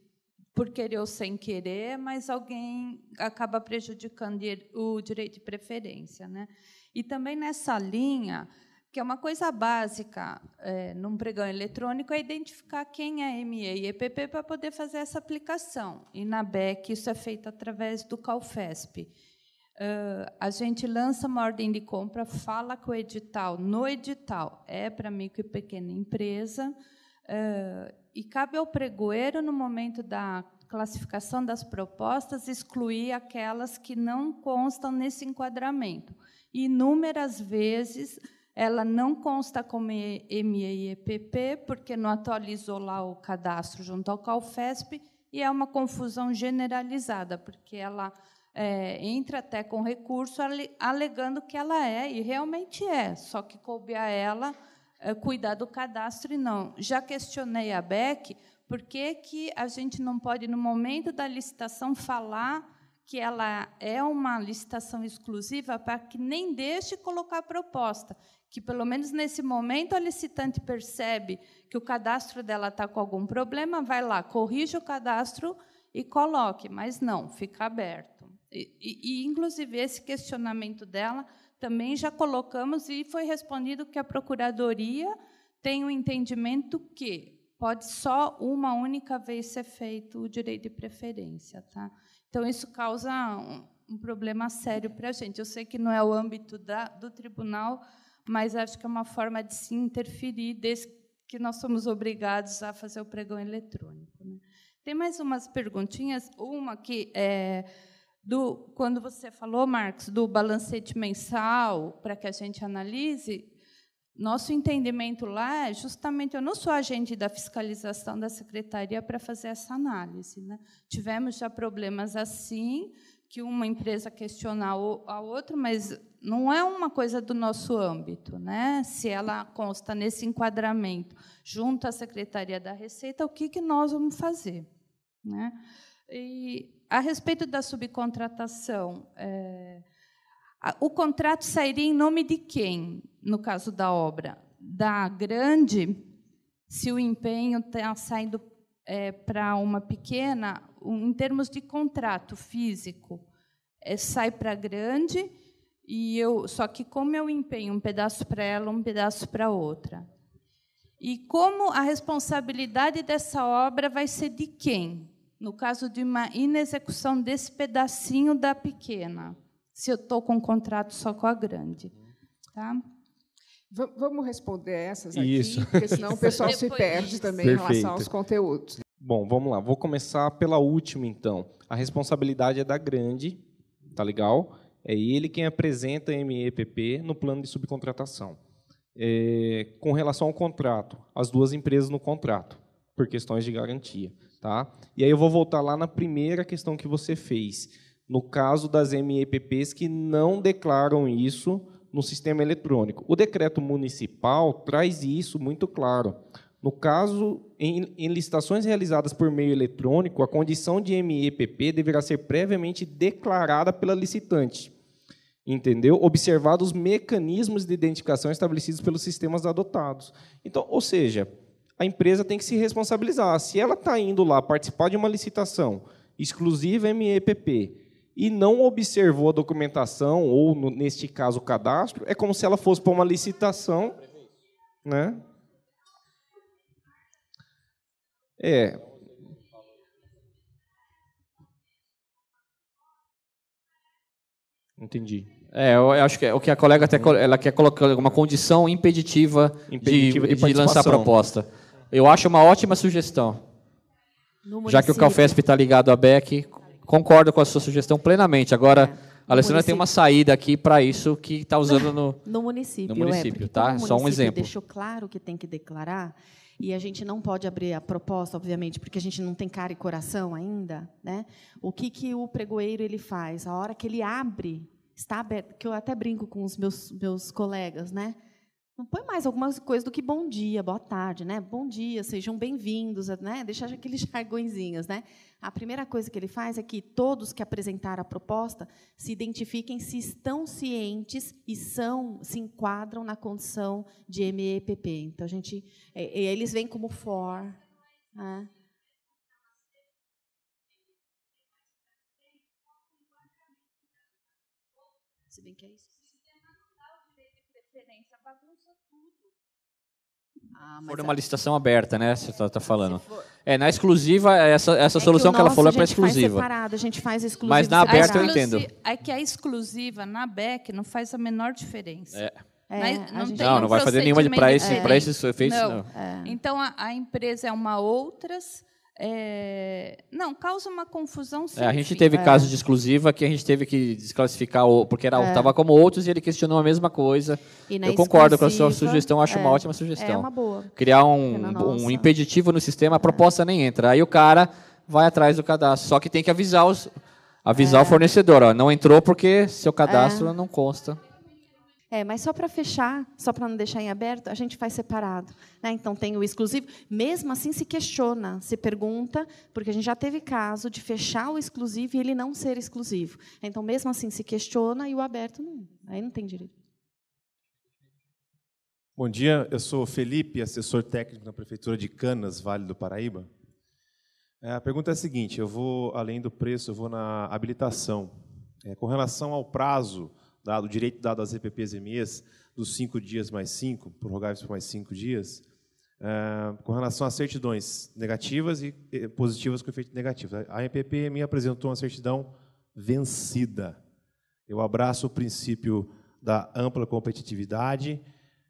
Speaker 7: por querer ou sem querer, mas alguém acaba prejudicando o direito de preferência. Né? E também nessa linha, que é uma coisa básica é, num pregão eletrônico, é identificar quem é ME e EPP para poder fazer essa aplicação. E na BEC, isso é feito através do CalFESP. Uh, a gente lança uma ordem de compra, fala com o edital. No edital, é para micro e pequena empresa. Uh, e cabe ao pregoeiro, no momento da classificação das propostas, excluir aquelas que não constam nesse enquadramento. Inúmeras vezes ela não consta como MEIEPP, porque não atualizou lá o cadastro junto ao CalFESP, e é uma confusão generalizada, porque ela é, entra até com recurso alegando que ela é, e realmente é, só que coube a ela é, cuidar do cadastro e não. Já questionei a BEC por que, que a gente não pode, no momento da licitação, falar que ela é uma licitação exclusiva para que nem deixe colocar a proposta, que pelo menos nesse momento a licitante percebe que o cadastro dela está com algum problema, vai lá, corrige o cadastro e coloque, mas não, fica aberto. E, e, inclusive, esse questionamento dela também já colocamos e foi respondido que a Procuradoria tem o um entendimento que pode só uma única vez ser feito o direito de preferência. Tá? Então, isso causa um, um problema sério para a gente. Eu sei que não é o âmbito da, do tribunal, mas acho que é uma forma de se interferir, desde que nós somos obrigados a fazer o pregão eletrônico. Né? Tem mais umas perguntinhas. Uma que. É, do quando você falou, Marcos, do balancete mensal para que a gente analise, nosso entendimento lá é justamente eu não sou agente da fiscalização da secretaria para fazer essa análise, né? Tivemos já problemas assim que uma empresa questionar a outra, mas não é uma coisa do nosso âmbito, né? Se ela consta nesse enquadramento junto à secretaria da Receita, o que que nós vamos fazer, né? E a respeito da subcontratação, é, a, o contrato sairia em nome de quem, no caso da obra? Da grande, se o empenho está saindo é, para uma pequena, um, em termos de contrato físico, é, sai para a grande, e eu, só que como eu empenho um pedaço para ela, um pedaço para outra. E como a responsabilidade dessa obra vai ser de quem? no caso de uma inexecução desse pedacinho da pequena, se eu estou com um contrato só com a grande. Tá?
Speaker 1: V vamos responder essas aqui, Isso. porque senão Isso. o pessoal Depois se perde disso. também Perfeito. em relação aos conteúdos.
Speaker 2: Bom, vamos lá. Vou começar pela última, então. A responsabilidade é da grande, tá legal? É ele quem apresenta a MEPP no plano de subcontratação. É, com relação ao contrato, as duas empresas no contrato, por questões de garantia. Tá? E aí eu vou voltar lá na primeira questão que você fez. No caso das MEPPs que não declaram isso no sistema eletrônico. O decreto municipal traz isso muito claro. No caso, em, em licitações realizadas por meio eletrônico, a condição de MEPP deverá ser previamente declarada pela licitante entendeu? Observados os mecanismos de identificação estabelecidos pelos sistemas adotados. Então, ou seja, a empresa tem que se responsabilizar. Se ela está indo lá participar de uma licitação exclusiva MEPP e não observou a documentação, ou, no, neste caso, o cadastro, é como se ela fosse para uma licitação. Né? É.
Speaker 8: Entendi.
Speaker 5: É, eu acho que é, o que a colega até ela quer colocar uma condição impeditiva, impeditiva de, de, de lançar a proposta. Eu acho uma ótima sugestão. Já que o Calfesp está ligado à BEC, concordo com a sua sugestão plenamente. Agora, a é. Alessandra tem uma saída aqui para isso que está usando no, no município. No município, é, tá? Município Só um exemplo. Deixou
Speaker 3: claro que tem que declarar e a gente não pode abrir a proposta, obviamente, porque a gente não tem cara e coração ainda, né? O que que o pregoeiro ele faz? A hora que ele abre, está aberto, que eu até brinco com os meus meus colegas, né? Não põe mais algumas coisas do que bom dia, boa tarde, né? Bom dia, sejam bem-vindos, né? Deixar aqueles jargõezinhos, né? A primeira coisa que ele faz é que todos que apresentaram a proposta se identifiquem se estão cientes e são, se enquadram na condição de MEPP. Então a gente, é, eles vêm como for, né?
Speaker 7: Se bem que é isso diferença, bagunça tudo. Ah, for é uma a...
Speaker 5: licitação aberta, né? Você está tá, tá falando. For... É, na exclusiva, essa, essa é solução que, que ela falou é para exclusiva. Faz
Speaker 7: separado, a gente faz exclusiva. Mas na aberta eu entendo. É que a exclusiva, na BEC, não faz a menor diferença. É. É, não, gente... não, não,
Speaker 5: não, vai fazer nenhuma para esse, é. esse efeitos. Não. não. É.
Speaker 7: Então, a, a, empresa é uma outras é... Não, causa uma confusão é, a gente teve é. caso de
Speaker 5: exclusiva que a gente teve que desclassificar, porque era estava é. como outros e ele questionou a mesma coisa. Eu concordo com a sua sugestão, acho uma é, ótima sugestão. É uma boa. Criar um, é um impeditivo no sistema, a proposta nem entra. Aí o cara vai atrás do cadastro, só que tem que avisar os avisar o fornecedor, ó, não entrou porque seu cadastro não consta.
Speaker 3: É, mas só para fechar, só para não deixar em aberto, a gente faz separado. Né? Então, tem o exclusivo. Mesmo assim, se questiona, se pergunta, porque a gente já teve caso de fechar o exclusivo e ele não ser exclusivo. Então, mesmo assim, se questiona e o aberto não. Aí não tem direito.
Speaker 2: Bom dia, eu sou Felipe, assessor técnico na Prefeitura de Canas, Vale do Paraíba. É, a pergunta é a seguinte: eu vou, além do preço, eu vou na habilitação. É, com relação ao prazo dado, o direito dado às EPPs e MEs dos cinco dias mais cinco, prorrogáveis por mais cinco dias, é, com relação às certidões negativas e positivas com efeito negativo. A EPP me apresentou uma certidão vencida. Eu abraço o princípio da ampla competitividade,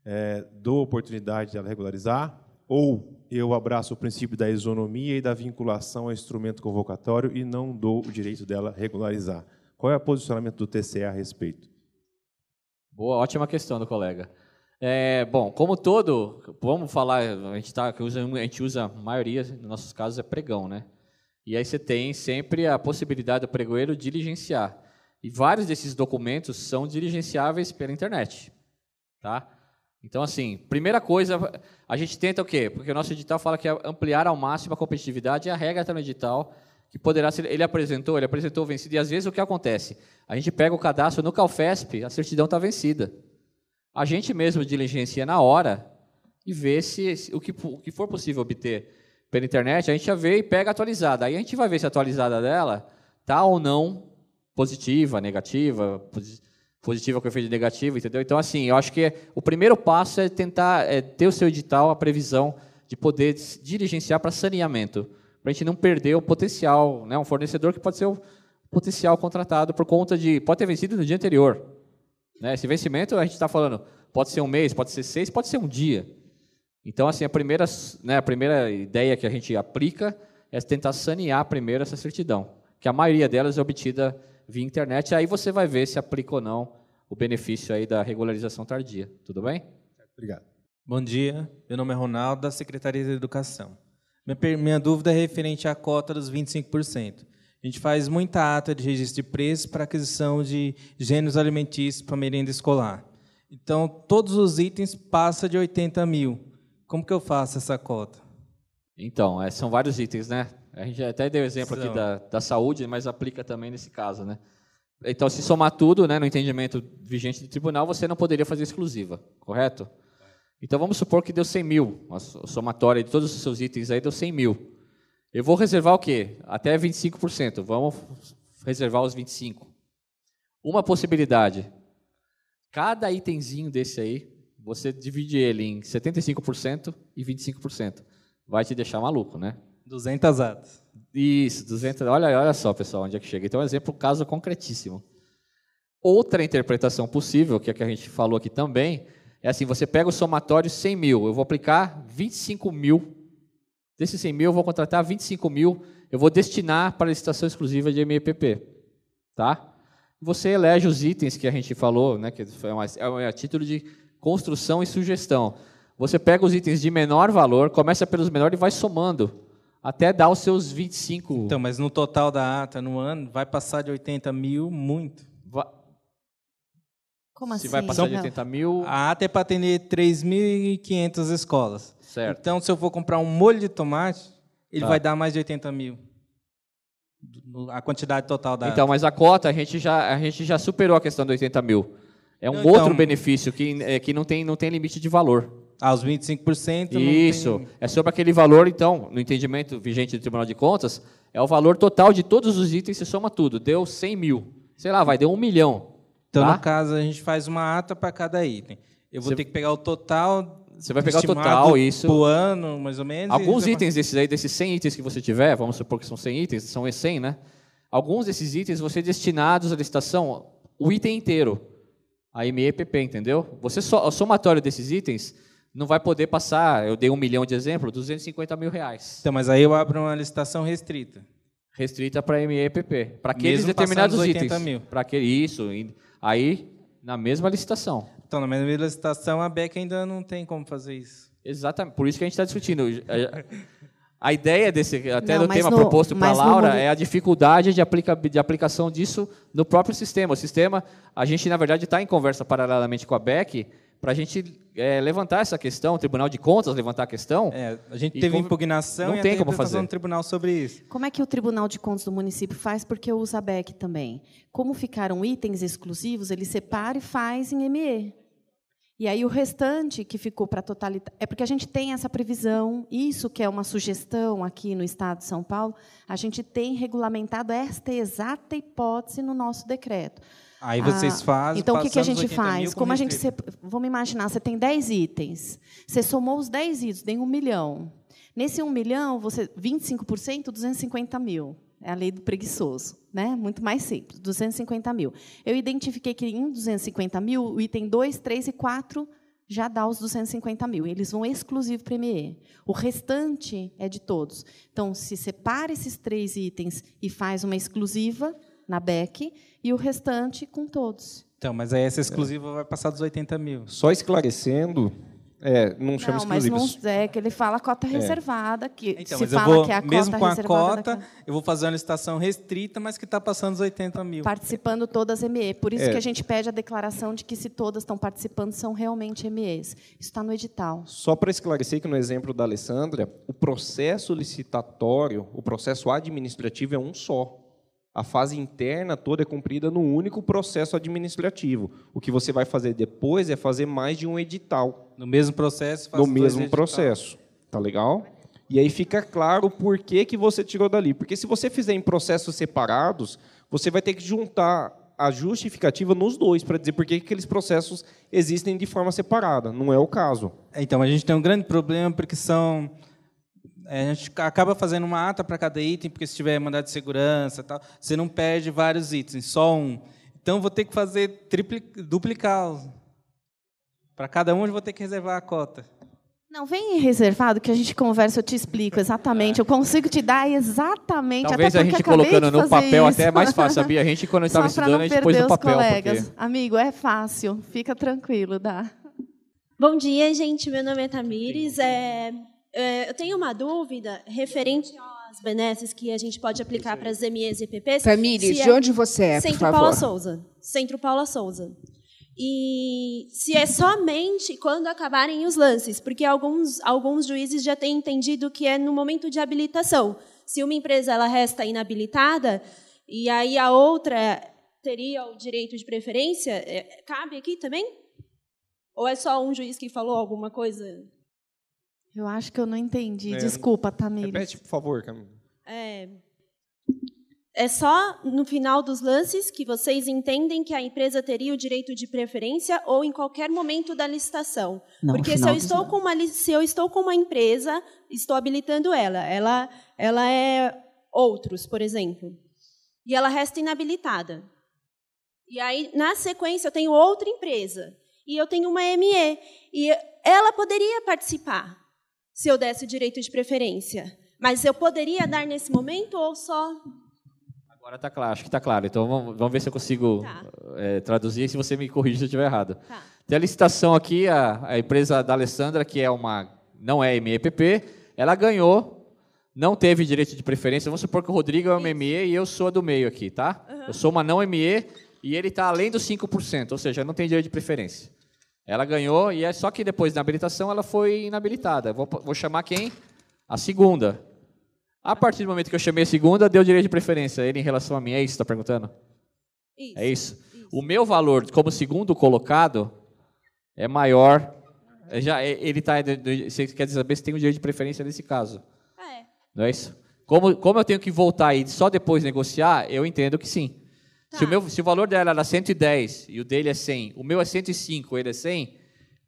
Speaker 2: é, dou oportunidade de ela regularizar, ou eu abraço o princípio da isonomia e da vinculação ao instrumento convocatório e não dou o direito dela regularizar. Qual é o posicionamento do TCE a respeito? Boa, ótima questão
Speaker 5: do colega. É, bom, como todo, vamos falar, a gente, tá, a gente usa, a maioria, nos nossos casos, é pregão, né? E aí você tem sempre a possibilidade do pregoeiro diligenciar. E vários desses documentos são diligenciáveis pela internet, tá? Então, assim, primeira coisa, a gente tenta o quê? Porque o nosso edital fala que é ampliar ao máximo a competitividade, e a regra está no edital que poderá ser. Ele apresentou, ele apresentou vencido. E às vezes o que acontece? A gente pega o cadastro no Calfesp, a certidão está vencida. A gente mesmo diligencia na hora e vê se o que, o que for possível obter pela internet, a gente já vê e pega atualizada. Aí a gente vai ver se a atualizada dela tá ou não positiva, negativa, positiva com efeito negativo, entendeu? Então, assim, eu acho que o primeiro passo é tentar é, ter o seu edital, a previsão de poder diligenciar para saneamento para a gente não perder o potencial, né? um fornecedor que pode ser o potencial contratado por conta de. pode ter vencido no dia anterior. Né? Esse vencimento, a gente está falando, pode ser um mês, pode ser seis, pode ser um dia. Então, assim, a primeira, né, a primeira ideia que a gente aplica é tentar sanear primeiro essa certidão, que a maioria delas é obtida via internet, aí você vai ver se aplica ou não o benefício aí da regularização tardia. Tudo bem?
Speaker 9: Obrigado. Bom dia, meu nome é Ronaldo, da Secretaria de Educação. Minha, dúvida é referente à cota dos 25%. A gente faz muita ata de registro de preços para aquisição de gêneros alimentícios para merenda escolar. Então, todos os itens passa de 80 mil. Como que eu faço essa cota? Então, é, são vários
Speaker 5: itens, né? A gente até deu exemplo aqui da, da saúde, mas aplica também nesse caso, né? Então, se somar tudo, né, no entendimento vigente do tribunal, você não poderia fazer exclusiva, correto? Então vamos supor que deu 100 mil, a somatória de todos os seus itens aí deu 100 mil. Eu vou reservar o quê? Até 25%. Vamos reservar os 25. Uma possibilidade. Cada itemzinho desse aí, você divide ele em 75% e 25%. Vai te deixar maluco, né? 200 atas. Isso, 200. Olha, olha só, pessoal, onde é que chega. Então, um exemplo, um caso concretíssimo. Outra interpretação possível, que é a que a gente falou aqui também, é assim, você pega o somatório 100 mil, eu vou aplicar 25 mil. Desses 100 mil, eu vou contratar 25 mil, eu vou destinar para a licitação exclusiva de MEPP. Tá? Você elege os itens que a gente falou, né, que é, uma, é a título de construção e sugestão. Você pega os itens de menor valor, começa pelos menores e vai somando até
Speaker 9: dar os seus 25. Então, mas no total da ata, no ano, vai passar de 80 mil, muito.
Speaker 3: Como Se assim? vai passar de 80
Speaker 9: mil. A ata é para atender 3.500 escolas. Certo. Então, se eu for comprar um molho de tomate, ele Tá. vai dar mais de 80 mil. A quantidade total da Então, ata. mas a cota a gente já,
Speaker 5: a gente já superou a questão de 80 mil. É um então- outro benefício que, é, que não, tem, não tem limite de valor. Aos ah, 25% não Isso. tem- É sobre aquele valor, então, no entendimento vigente do Tribunal de Contas, é o valor total de todos os itens, se soma tudo. Deu 100 mil. Sei lá, vai,
Speaker 9: deu um milhão. Então, tá? no caso, a gente faz uma ata para cada item. Eu vou ter que pegar o total você vai pegar o total, isso. Do ano, mais ou menos. Alguns itens vai...
Speaker 5: desses aí, desses 100 itens que você tiver, vamos supor que são 100 itens, são 100, né? Alguns desses itens você destinados à licitação o item inteiro, a MEPP, entendeu? Você só, o somatório desses itens não vai poder passar, eu dei um milhão de exemplo, 250 mil reais.
Speaker 9: Então, mas aí eu abro uma licitação restrita
Speaker 5: restrita para MEPP, para aqueles Mesmo determinados itens. Mil. Que, isso, aí na mesma licitação. Então, na mesma licitação, a BEC ainda não tem como fazer isso. Exatamente, por isso que a gente está discutindo. É, a ideia desse até não, do tema no, proposto para a Laura mundo... é a dificuldade de, aplica, de aplicação disso no próprio sistema. O sistema, a gente, na verdade, está em conversa paralelamente com a BEC para a gente é, levantar essa questão, o Tribunal de Contas levantar a questão. É, a gente teve como, impugnação não e tem como fazer um
Speaker 9: tribunal sobre isso.
Speaker 3: Como é que o Tribunal de Contas do município faz? Porque o USABEC também. Como ficaram itens exclusivos, ele separa e faz em ME. E aí o restante que ficou para totalidade. É porque a gente tem essa previsão, isso que é uma sugestão aqui no Estado de São Paulo, a gente tem regulamentado esta exata hipótese no nosso decreto. Aí vocês ah, fazem. Ah, então, o que, que a gente faz? Como a gente. Cê, vamos imaginar, você tem 10 itens. Você somou os 10 itens, tem um milhão. Nesse 1 milhão, você 25%, 250 mil. É a lei do preguiçoso, né? Muito mais simples, 250 mil. Eu identifiquei que em 250 mil, o item 2, 3 e 4 já dá os 250 mil. Eles vão exclusivo para o ME. O restante é de todos. Então, se separa esses três itens e faz uma exclusiva na BEC, e o restante com todos.
Speaker 9: Então, mas aí essa exclusiva vai passar dos 80 mil.
Speaker 2: Só esclarecendo, é, não chama não, exclusivo. Mas
Speaker 3: não, é que ele fala cota é. reservada, que então, se fala vou, que é a cota Mesmo com a cota,
Speaker 9: eu vou fazer uma licitação restrita, mas que está passando os 80 mil.
Speaker 3: Participando todas ME. Por isso é. que a gente pede a declaração de que se todas estão participando, são realmente MEs. Isso está no edital.
Speaker 2: Só para esclarecer que no exemplo da Alessandra, o processo licitatório, o processo administrativo é um só. A fase interna toda é cumprida no único processo administrativo. O que você vai fazer depois é fazer mais de um edital. No mesmo processo, faz No mesmo edital. processo. Tá legal? E aí fica claro por que que você tirou dali. Porque se você fizer em processos separados, você vai ter que juntar a
Speaker 9: justificativa nos dois para dizer por que aqueles processos existem de forma separada. Não é o caso. Então, a gente tem um grande problema porque são é, a gente acaba fazendo uma ata para cada item, porque se tiver mandado de segurança, tal, você não perde vários itens, só um. Então, vou ter que fazer duplicar los Para cada um, eu vou ter que reservar a cota.
Speaker 3: Não, vem reservado que a gente conversa, eu te explico exatamente. Eu consigo te dar exatamente. Talvez a gente colocando no papel isso. até é mais fácil, sabia? A gente,
Speaker 5: quando estava estudando, a gente pôs
Speaker 3: no papel. Colegas. Porque...
Speaker 10: Amigo, é fácil. Fica tranquilo, dá. Bom dia, gente. Meu nome é Tamires. É... É, eu tenho uma dúvida referente às benesses que a gente pode aplicar para as MEs e PPs. Tamires, é... de onde você é, Centro por favor? Paula Souza. Centro Paula Souza. E se é somente quando acabarem os lances, porque alguns, alguns juízes já têm entendido que é no momento de habilitação. Se uma empresa ela resta inabilitada, e aí a outra teria o direito de preferência, é, cabe aqui também? Ou é só um juiz que falou alguma coisa eu acho que eu não entendi. É, Desculpa,
Speaker 3: Tamires. Tá, Repete, por favor, Camila.
Speaker 10: É, é só no final dos lances que vocês entendem que a empresa teria o direito de preferência ou em qualquer momento da licitação. Não, Porque se eu, estou com uma, se eu estou com uma empresa, estou habilitando ela. Ela, ela é outros, por exemplo. E ela resta inabilitada. E aí, na sequência, eu tenho outra empresa. E eu tenho uma ME. E ela poderia participar se eu desse o direito de preferência. Mas eu poderia dar nesse momento ou só.
Speaker 5: Agora está claro, acho que está claro. Então vamos, vamos, ver se eu consigo tá. é, traduzir e se você me corrige se eu estiver errado. Tá. Tem a licitação aqui, a, a, empresa da Alessandra, que é uma, não é MEPP, ela ganhou, não teve direito de preferência. Vamos supor que o Rodrigo é uma Isso. ME e eu sou a do meio aqui, tá? Uhum. Eu sou uma não ME e ele está além dos 5%, ou seja, não tem direito de preferência. Ela ganhou e é só que depois da habilitação ela foi inabilitada. Vou, vou chamar quem? A segunda. A partir do momento que eu chamei a segunda, deu direito de preferência ele em relação a mim. É isso que está perguntando? Isso, é isso? isso? O meu valor como segundo colocado é maior. É, já é, ele tá. Você quer saber se tem o um direito de preferência nesse caso? É. Não é isso? Como, como eu tenho que voltar e só depois negociar, eu entendo que sim. Tá. Se, o meu, se o valor dela era 110 e o dele é 100, o meu é 105, ele é 100,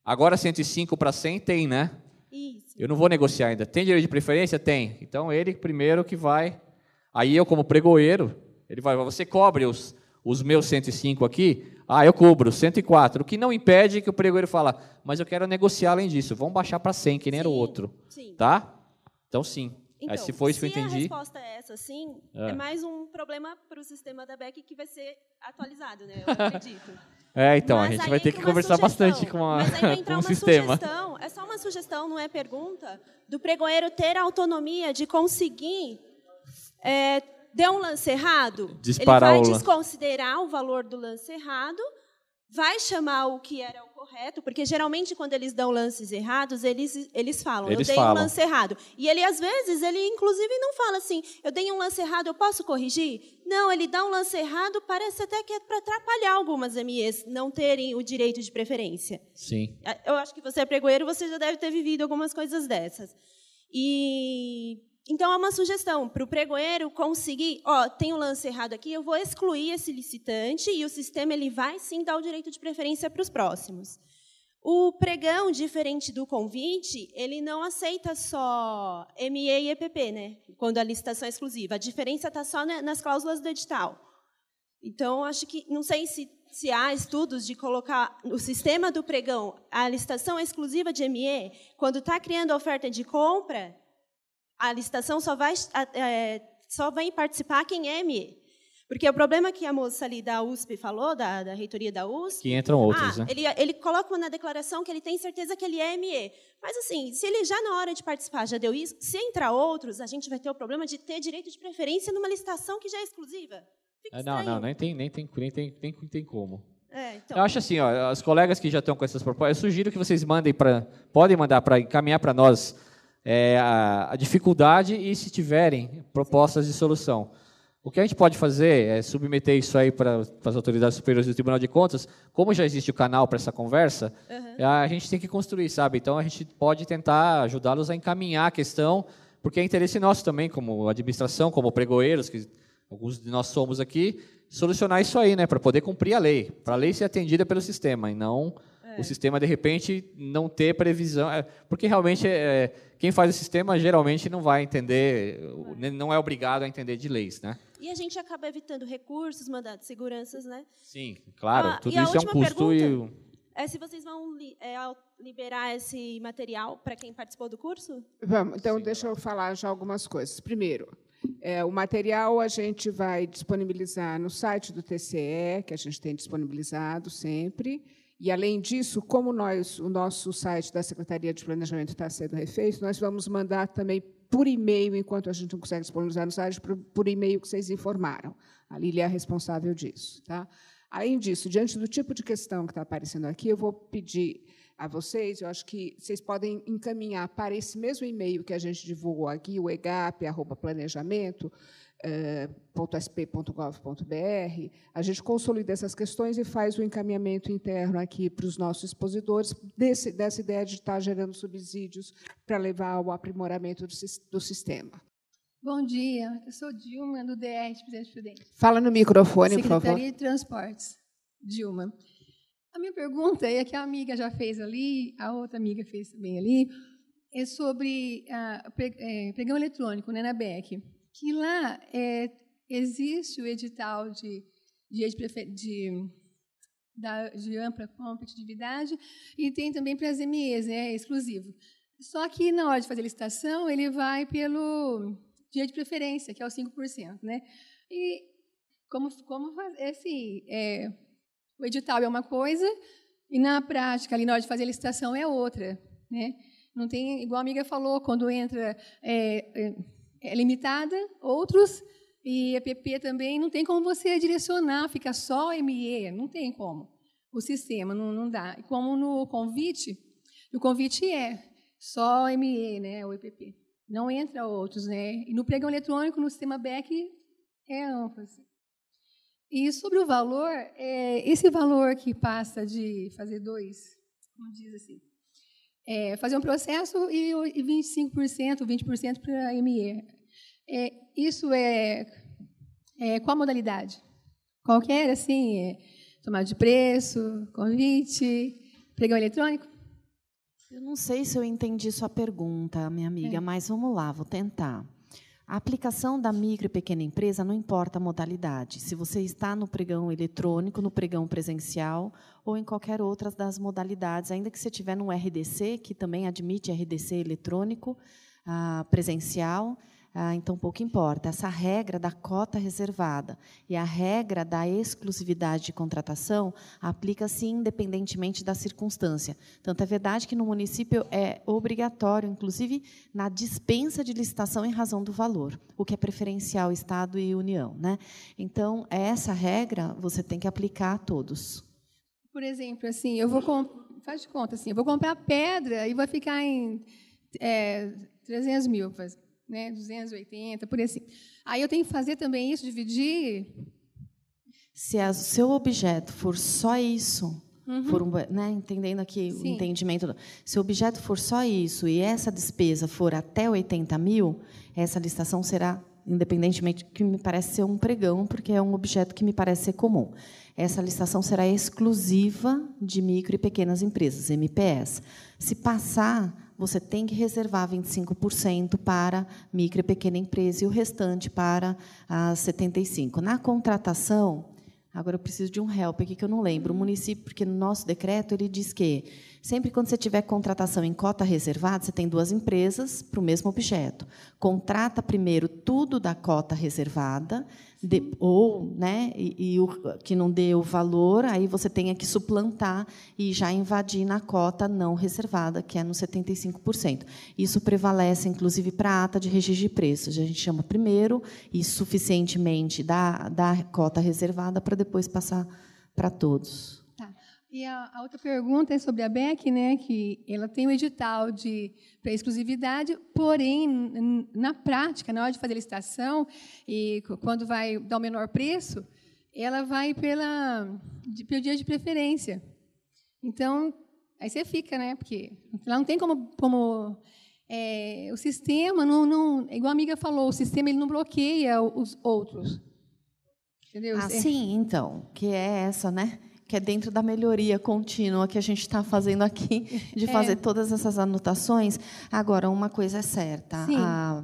Speaker 5: agora 105 para 100 tem, né? Isso. Eu não vou negociar ainda. Tem direito de preferência? Tem. Então ele primeiro que vai. Aí eu, como pregoeiro, ele vai, você cobre os, os meus 105 aqui? Ah, eu cubro, 104. O que não impede que o pregoeiro fala, mas eu quero negociar além disso, vamos baixar para 100, que nem sim, era o outro. Sim. Tá? Então sim. Então, se foi isso se que eu entendi. a
Speaker 10: resposta é essa, sim, é, é mais um problema para o sistema da BEC que vai ser atualizado, né? Eu acredito.
Speaker 5: é, então, mas a gente vai ter que conversar sugestão, bastante com, a, com o sistema.
Speaker 10: Sugestão, é só uma sugestão, não é pergunta, do pregoeiro ter a autonomia de conseguir. É, deu um lance errado, Disparar ele vai desconsiderar o valor do lance errado, vai chamar o que era correto, porque geralmente quando eles dão lances errados, eles, eles falam, eles eu dei falam. um lance errado. E ele, às vezes, ele inclusive não fala assim, eu dei um lance errado, eu posso corrigir? Não, ele dá um lance errado, parece até que é para atrapalhar algumas MEs não terem o direito de preferência. Sim. Eu acho que você é pregoeiro, você já deve ter vivido algumas coisas dessas. E então, é uma sugestão para o pregoeiro conseguir, ó, tem um lance errado aqui, eu vou excluir esse licitante e o sistema ele vai sim dar o direito de preferência para os próximos. O pregão, diferente do convite, ele não aceita só ME e EPP, né? quando a licitação é exclusiva. A diferença está só nas cláusulas do edital. Então, acho que, não sei se, se há estudos de colocar o sistema do pregão, a licitação exclusiva de ME, quando está criando a oferta de compra, a licitação só vai, é, só vai participar quem é ME. Porque o problema que a moça ali da USP falou, da, da reitoria da USP. Que entram outros, ah, né? Ele, ele coloca na declaração que ele tem certeza que ele é ME. Mas, assim, se ele já na hora de participar já deu isso, se entrar outros, a gente vai ter o problema de ter direito de preferência numa licitação que já é exclusiva.
Speaker 5: Fica é, não, não, nem tem, nem tem, nem tem, nem tem como. É, então. Eu acho assim, ó, colegas que já estão com essas propostas, eu sugiro que vocês mandem para, podem mandar para encaminhar para nós é, a, a dificuldade e se tiverem propostas de solução. O que a gente pode fazer é submeter isso aí para, as autoridades superiores do Tribunal de Contas. Como já existe o canal para essa conversa, uhum. a gente tem que construir, sabe? Então a gente pode tentar ajudá-los a encaminhar a questão, porque é interesse nosso também, como administração, como pregoeiros, que alguns de nós somos aqui, solucionar isso aí, né? Para poder cumprir a lei, para a lei ser atendida pelo sistema e não é. o sistema de repente não ter previsão, é, porque realmente é, quem faz o sistema geralmente não vai entender, né, não é obrigado a entender de leis, né?
Speaker 10: E a gente acaba evitando recursos, mandados, seguranças, né?
Speaker 5: Sim, claro. Ah, tudo isso é um custo pergunta, e
Speaker 10: é se vocês vão li, é, liberar esse material para quem participou do curso?
Speaker 1: Vamos. Então Sim, deixa eu falar já algumas coisas. Primeiro, é, o material a gente vai disponibilizar no site do TCE, que a gente tem disponibilizado sempre. E, além disso, como nós, o nosso site da Secretaria de Planejamento está sendo refeito, nós vamos mandar também por e-mail, enquanto a gente não consegue disponibilizar no site, por e-mail que vocês informaram. A Lilia é responsável disso. Tá? Além disso, diante do tipo de questão que está aparecendo aqui, eu vou pedir a vocês, eu acho que vocês podem encaminhar para esse mesmo e-mail que a gente divulgou aqui, o egap, arroba planejamento, eh, sp.gov.br, a gente consolida essas questões e faz o encaminhamento interno aqui para os nossos expositores desse, dessa ideia de estar gerando subsídios para levar ao aprimoramento do, do sistema.
Speaker 11: Bom dia, eu sou Dilma, do DR Presidente Prudente. Fala no microfone, Secretaria por favor. Secretaria de Transportes, Dilma. A minha pergunta, e é, a que a amiga já fez ali, a outra amiga fez também ali, é sobre a, ah, é, eh, pregão eletrônico, né, na BEC que lá é, existe o edital de, de, de, da, de ampla competitividade e tem também para as MEs, né, é exclusivo. Só que, na hora de fazer a licitação, ele vai pelo dia de preferência, que é o 5%. Né? E como, como é assim, é, o edital é uma coisa e, na prática, ali na hora de fazer a licitação, é outra. Né? Não tem, igual a amiga falou, quando entra é, é é limitada, outros e a também não tem como você direcionar, fica só ME, não tem como. O sistema não, não dá. Como no convite, o convite é só ME, né, o EPP. Não entra outros, né? E no pregão eletrônico, no sistema BEC, é amplo. Assim. E sobre o valor, é, esse valor que passa de fazer dois, como diz assim, é, fazer um processo e, e 25%, 20% para a ME. É, isso é, é, qual modalidade? Qualquer, assim, é, tomada de preço, convite, pregão eletrônico?
Speaker 3: Eu não sei se eu entendi sua pergunta, minha amiga, é. mas vamos lá, vou tentar. A aplicação da micro e pequena empresa não importa a modalidade, se você está no pregão eletrônico, no pregão presencial ou em qualquer outra das modalidades, ainda que você estiver no RDC, que também admite RDC eletrônico, ah, presencial, ah, então pouco importa. Essa regra da cota reservada e a regra da exclusividade de contratação aplica-se independentemente da circunstância. Tanto é verdade que no município é obrigatório, inclusive, na dispensa de licitação em razão do valor, o que é preferencial Estado e União. Né? Então, essa regra você tem que aplicar a todos.
Speaker 11: Por exemplo, assim, eu vou faz de conta assim, eu vou comprar pedra e vai ficar em é, 300 mil, né, 280, por assim. Aí eu tenho que fazer também isso, dividir.
Speaker 3: Se o seu objeto for só isso, uhum. for um, né, entendendo aqui Sim. o entendimento, se o objeto for só isso e essa despesa for até 80 mil, essa licitação será independentemente que me parece ser um pregão, porque é um objeto que me parece ser comum. Essa licitação será exclusiva de micro e pequenas empresas, MPS. Se passar você tem que reservar 25% para micro e pequena empresa e o restante para as 75%. Na contratação, agora eu preciso de um help aqui que eu não lembro, o município, porque no nosso decreto ele diz que Sempre quando você tiver contratação em cota reservada, você tem duas empresas para o mesmo objeto. Contrata primeiro tudo da cota reservada, de, ou né, e, e, o, que não deu valor, aí você tenha que suplantar e já invadir na cota não reservada, que é no 75%. Isso prevalece, inclusive, para a ata de registro de preços. A gente chama primeiro e suficientemente da, da cota reservada para depois passar para todos.
Speaker 11: E a, a, outra pergunta é sobre a BEC, né, que ela tem um edital de para exclusividade, porém, na prática, na hora de fazer a licitação, e quando vai dar o menor preço, ela vai pela, de, pelo dia de preferência. Então, aí você fica, né, porque lá não tem como, como é, o sistema, não, não, igual a amiga falou, o sistema ele não bloqueia os outros. Entendeu? Ah, é. sim,
Speaker 3: então, que é essa, né? que é dentro da melhoria contínua que a gente está fazendo aqui, de é. fazer é. todas essas anotações. Agora, uma coisa é certa. A, ah,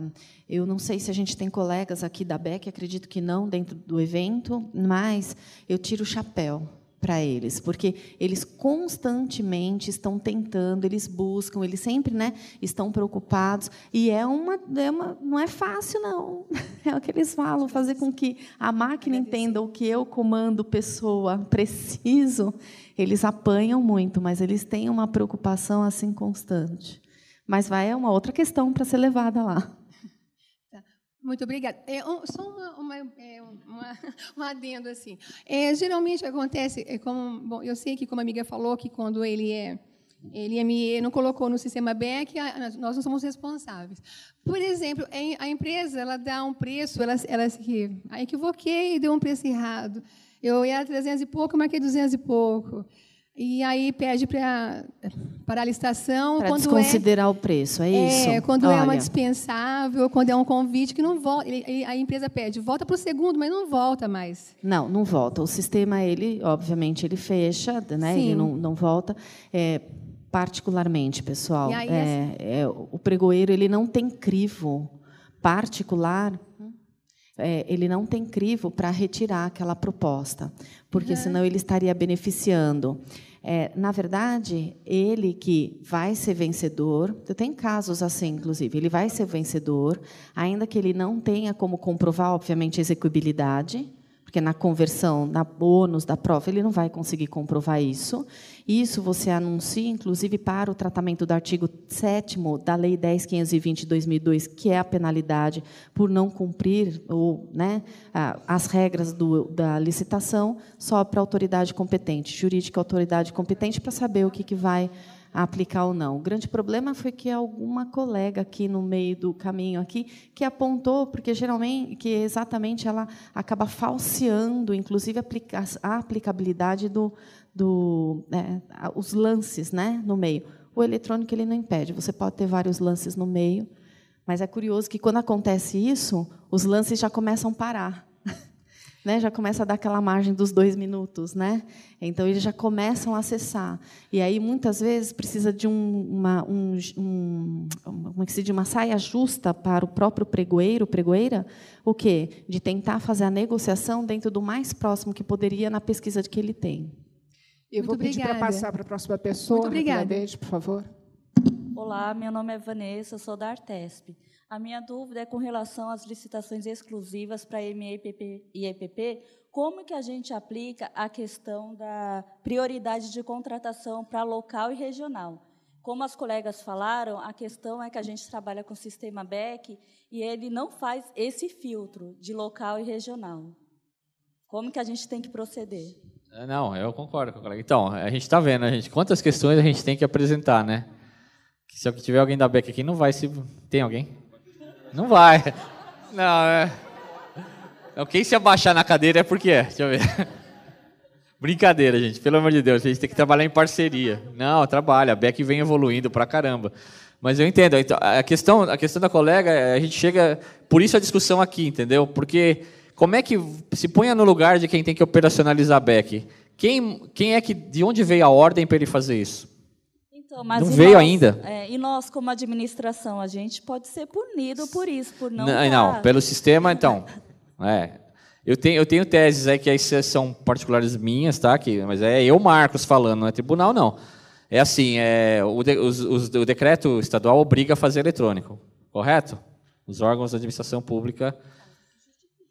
Speaker 3: eu não sei se a gente tem colegas aqui da BEC, acredito que não, dentro do evento, mas eu tiro o chapéu para eles, porque eles constantemente estão tentando, eles buscam, eles sempre né, estão preocupados. E é uma, é uma. Não é fácil, não. É o que eles falam, fazer com que a máquina entenda o que eu, comando, pessoa, preciso. Eles apanham muito, mas eles têm uma preocupação assim constante. Mas vai é uma outra questão para ser levada lá.
Speaker 11: Muito obrigada. É, um, só uma, uma, é, uma, um adendo assim. É, geralmente acontece, é como bom, eu sei que como a amiga falou que quando ele é ele é ME não colocou no sistema BEC, nós não somos responsáveis. Por exemplo, a empresa ela dá um preço, ela, ela se ah, equivoquei e deu um preço errado. Eu era 300 e pouco, marquei 200 e pouco. E aí pede para para a licitação para é desconsiderar
Speaker 3: é, o preço, é, é isso. É, quando Olha. é uma
Speaker 11: dispensável, quando é um convite que não volta, ele, a empresa pede, volta para o segundo, mas não volta mais.
Speaker 3: Não, não volta. O sistema ele, obviamente, ele fecha, né? Sim. Ele não, não volta. É, particularmente, pessoal, aí, é, assim... o pregoeiro ele não tem crivo particular é, ele não tem crivo para retirar aquela proposta, porque uhum. senão ele estaria beneficiando. É, na verdade, ele que vai ser vencedor, tem casos assim, inclusive, ele vai ser vencedor, ainda que ele não tenha como comprovar, obviamente, a execuibilidade, porque na conversão, na bônus da prova, ele não vai conseguir comprovar isso. Isso você anuncia, inclusive, para o tratamento do artigo 7 da Lei 10.520 de 2002, que é a penalidade por não cumprir ou, né, as regras do, da licitação, só para a autoridade competente, jurídica autoridade competente, para saber o que, que vai aplicar ou não. O grande problema foi que alguma colega aqui no meio do caminho aqui que apontou, porque geralmente que exatamente ela acaba falseando, inclusive a aplicabilidade do, do é, os lances né, no meio. O eletrônico ele não impede, você pode ter vários lances no meio, mas é curioso que quando acontece isso, os lances já começam a parar. Né, já começa a dar aquela margem dos dois minutos, né? Então eles já começam a acessar e aí muitas vezes precisa de um, uma, um, um, é que se uma saia justa para o próprio pregoeiro, pregoeira, o quê? De tentar fazer a negociação dentro do mais próximo que poderia na pesquisa que ele tem.
Speaker 1: Eu Muito vou pedir para passar para a próxima pessoa. Muito obrigada. Beijo, por favor.
Speaker 12: Olá, meu nome é Vanessa, sou da Artesp. A minha dúvida é com relação às licitações exclusivas para MEPP e EPP, como que a gente aplica a questão da prioridade de contratação para local e regional? Como as colegas falaram, a questão é que a gente trabalha com o sistema BEC e ele não faz esse filtro de local e regional. Como que a gente tem que proceder?
Speaker 5: É, não, eu concordo com o colega. Então, a gente está vendo, a gente, quantas questões a gente tem que apresentar, né? Que se tiver alguém da BEC aqui, não vai se. Tem alguém? Não vai. Não, é. Então, quem se abaixar na cadeira é porque é. Deixa eu ver. Brincadeira, gente. Pelo amor de Deus, a gente tem que trabalhar em parceria. Não, trabalha. A BEC vem evoluindo pra caramba. Mas eu entendo. Então, a, questão, a questão da colega, a gente chega. Por isso a discussão aqui, entendeu? Porque como é que se ponha no lugar de quem tem que operacionalizar back? Quem, quem é que de onde veio a ordem para ele fazer isso?
Speaker 12: Então, não veio nós, ainda. É, e nós, como administração, a gente pode ser punido por isso, por não. Não, não pelo
Speaker 5: sistema, então. É. Eu tenho, eu tenho teses aí que aí são particulares minhas, tá? Que, mas é eu, Marcos, falando, não é tribunal, não. É assim, é, o, de, os, os, o decreto estadual obriga a fazer eletrônico, correto? Os órgãos da administração pública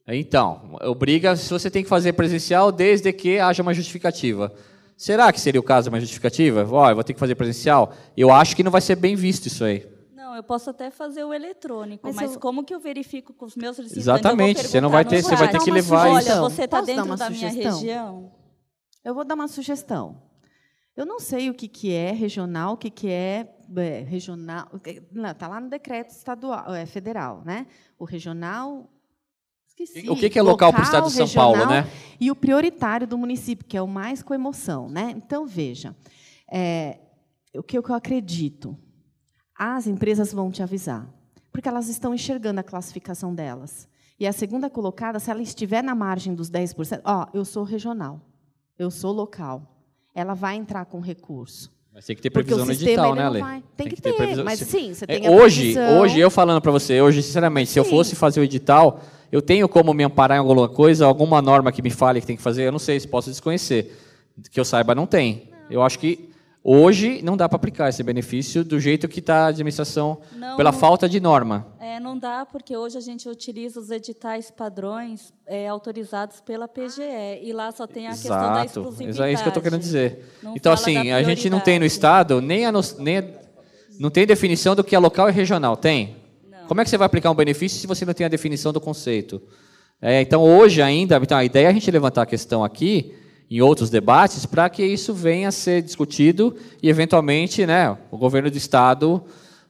Speaker 5: então, obriga se você tem que fazer presencial desde que haja uma justificativa. Será que seria o caso de uma justificativa? Ó, oh, eu vou ter que fazer presencial? Eu acho que não vai ser bem visto isso aí.
Speaker 12: Não, eu posso até fazer o eletrônico, mas, mas eu... como que eu verifico com os meus solicitantes?
Speaker 5: Exatamente, você não vai ter, você vai ter que levar Olha, isso. Olha, você
Speaker 3: está dentro da sugestão? minha região. Eu vou dar uma sugestão. Eu não sei o que, que é regional, o que, que é, é regional. Está lá no decreto estadual, é, federal, né? O regional, Esqueci. O que, que é local, local para o Estado de São né? regional, Paulo, né? E o prioritário do município, que é o mais com emoção, né? Então veja, é, o que eu acredito, as empresas vão te avisar, porque elas estão enxergando a classificação delas. E a segunda colocada, se ela estiver na margem dos 10%, ó, eu sou regional, eu sou local, ela vai entrar com recurso. Mas tem que ter previsão no edital, né, Ale? Tem, tem, que, que ter, ter, previsão. mas sim, você é,
Speaker 1: tem é, hoje, previsão. Hoje,
Speaker 5: eu falando para você, hoje, sinceramente, sim. se eu fosse fazer o edital, eu tenho como me amparar em alguma coisa, alguma norma que me fale que tem que fazer, eu não sei, se posso desconhecer. Que eu saiba, não tem. Não. Eu acho que Hoje não dá para aplicar esse benefício do jeito que está a administração não, pela falta de norma.
Speaker 12: É, não dá porque hoje a gente utiliza os editais padrões é, autorizados pela PGE e lá só tem a Exato. questão da exclusividade. É isso que eu estou querendo dizer. Não então assim, a gente não tem no
Speaker 5: estado nem a no, nem a, não tem definição do que é local e regional. Tem. Não. Como é que você vai aplicar um benefício se você não tem a definição do conceito? É, então hoje ainda, então a ideia é a gente levantar a questão aqui em outros debates para que isso venha a ser discutido e, eventualmente, né, o governo do Estado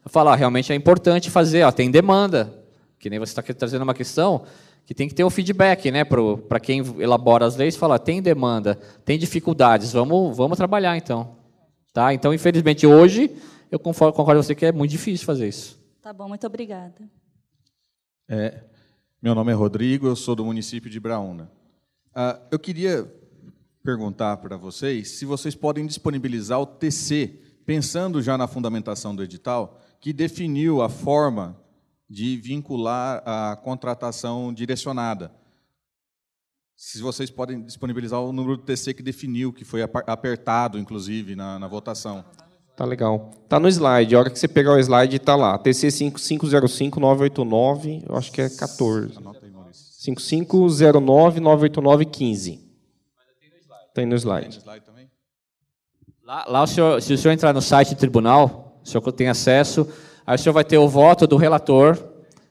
Speaker 5: falar, realmente é importante fazer, ó, tem demanda, que nem você está trazendo uma questão que tem que ter o um feedback né, para quem elabora as leis, falar, tem demanda, tem dificuldades, vamos, vamos trabalhar então. Tá? Então, infelizmente, hoje, eu concordo, concordo com você que
Speaker 13: é muito difícil fazer isso.
Speaker 12: Tá bom, muito obrigada.
Speaker 13: É, meu nome é Rodrigo, eu sou do município de Brauna ah, eu queria perguntar para vocês se vocês podem disponibilizar o TC, pensando já na fundamentação do edital, que definiu a forma de vincular a contratação direcionada. Se vocês podem disponibilizar o número do TC que definiu, que foi apertado, inclusive, na, na votação.
Speaker 2: Tá legal. Tá no slide. A hora que você pegar o slide, tá lá. TC 5505989, eu acho que é 14. 5509-989-15. Tem no slide. Tem no slide também?
Speaker 5: Lá, lá o senhor, se o senhor entrar no site do tribunal, o senhor tem acesso, aí o senhor vai ter o voto do relator,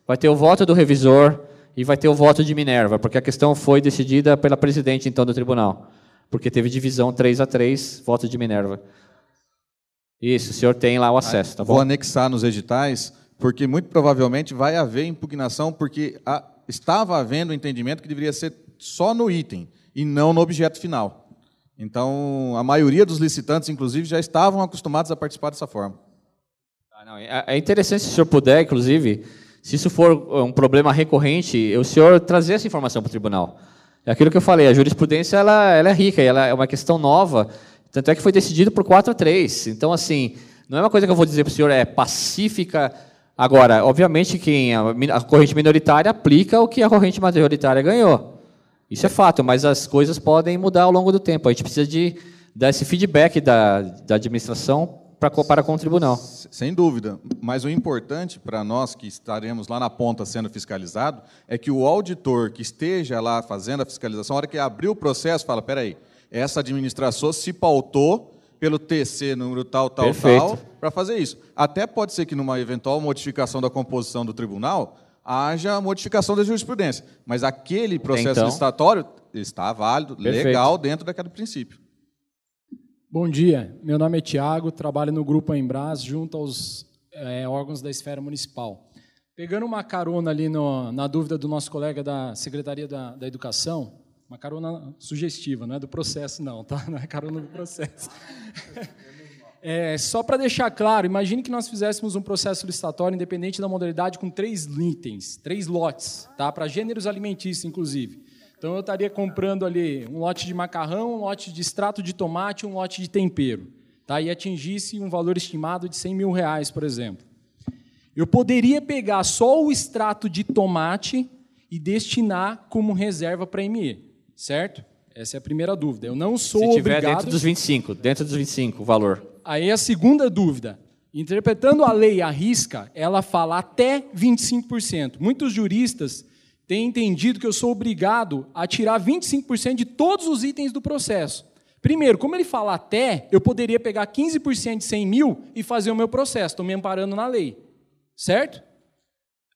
Speaker 5: vai ter o voto do revisor e vai ter o voto de Minerva, porque a questão foi decidida pela presidente então do tribunal, porque teve divisão 3 a 3, voto de Minerva. Isso, o senhor tem lá o acesso, tá bom? Vou
Speaker 13: anexar nos editais, porque muito provavelmente vai haver impugnação, porque a, estava havendo o entendimento que deveria ser só no item e não no objeto final. Então, a maioria dos licitantes, inclusive, já estavam acostumados a participar dessa forma.
Speaker 5: Ah, não, é, é interessante, se o senhor puder, inclusive, se isso for eh, um problema recorrente, o senhor trazer essa informação para o tribunal. É aquilo que eu falei, a jurisprudência ela, ela é rica, ela é uma questão nova, tanto é que foi decidido por 4 a 3. Então, assim, não é uma coisa que eu vou dizer para o senhor, é pacífica. Agora, obviamente, quem é a, a corrente minoritária aplica o que a corrente majoritária ganhou. Isso é fato, mas as coisas podem mudar ao longo do tempo. A gente precisa de
Speaker 13: dar esse feedback da, da administração para, comparar com o tribunal. Sem dúvida. Mas o importante para nós que estaremos lá na ponta sendo fiscalizado é que o auditor que esteja lá fazendo a fiscalização, a hora que abrir o processo, fala: peraí, essa administração se pautou pelo TC número tal, tal, Perfeito. tal, para fazer isso. Até pode ser que numa eventual modificação da composição do tribunal, haja modificação da jurisprudência. Mas aquele processo então, licitatório está válido, perfeito. legal, dentro daquele princípio.
Speaker 8: Bom dia, meu nome é Tiago, trabalho no Grupo Embras, junto aos é, órgãos da esfera municipal. Pegando uma carona ali no, na dúvida do nosso colega da Secretaria da, da Educação, uma carona sugestiva, não é do processo não, tá? Não é carona do processo. É, só para deixar claro, imagine que nós fizéssemos um processo licitatório, independente da modalidade, com três itens, três lotes, tá? para gêneros alimentícios, inclusive. Então, eu estaria comprando ali um lote de macarrão, um lote de extrato de tomate, um lote de tempero. Tá? E atingisse um valor estimado de 100 mil reais, por exemplo. Eu poderia pegar só o extrato de tomate e destinar como reserva para ME, certo? Certo. Essa é a primeira dúvida. Eu não sou Se tiver obrigado... dentro dos 25, dentro
Speaker 5: dos 25 o valor
Speaker 8: aí a segunda dúvida. Interpretando a lei à risca, ela fala até 25%. Muitos juristas têm entendido que eu sou obrigado a tirar 25% de todos os itens do processo. Primeiro, como ele fala até, eu poderia pegar 15% de 100 mil e fazer o meu processo, estou me amparando na lei. Certo?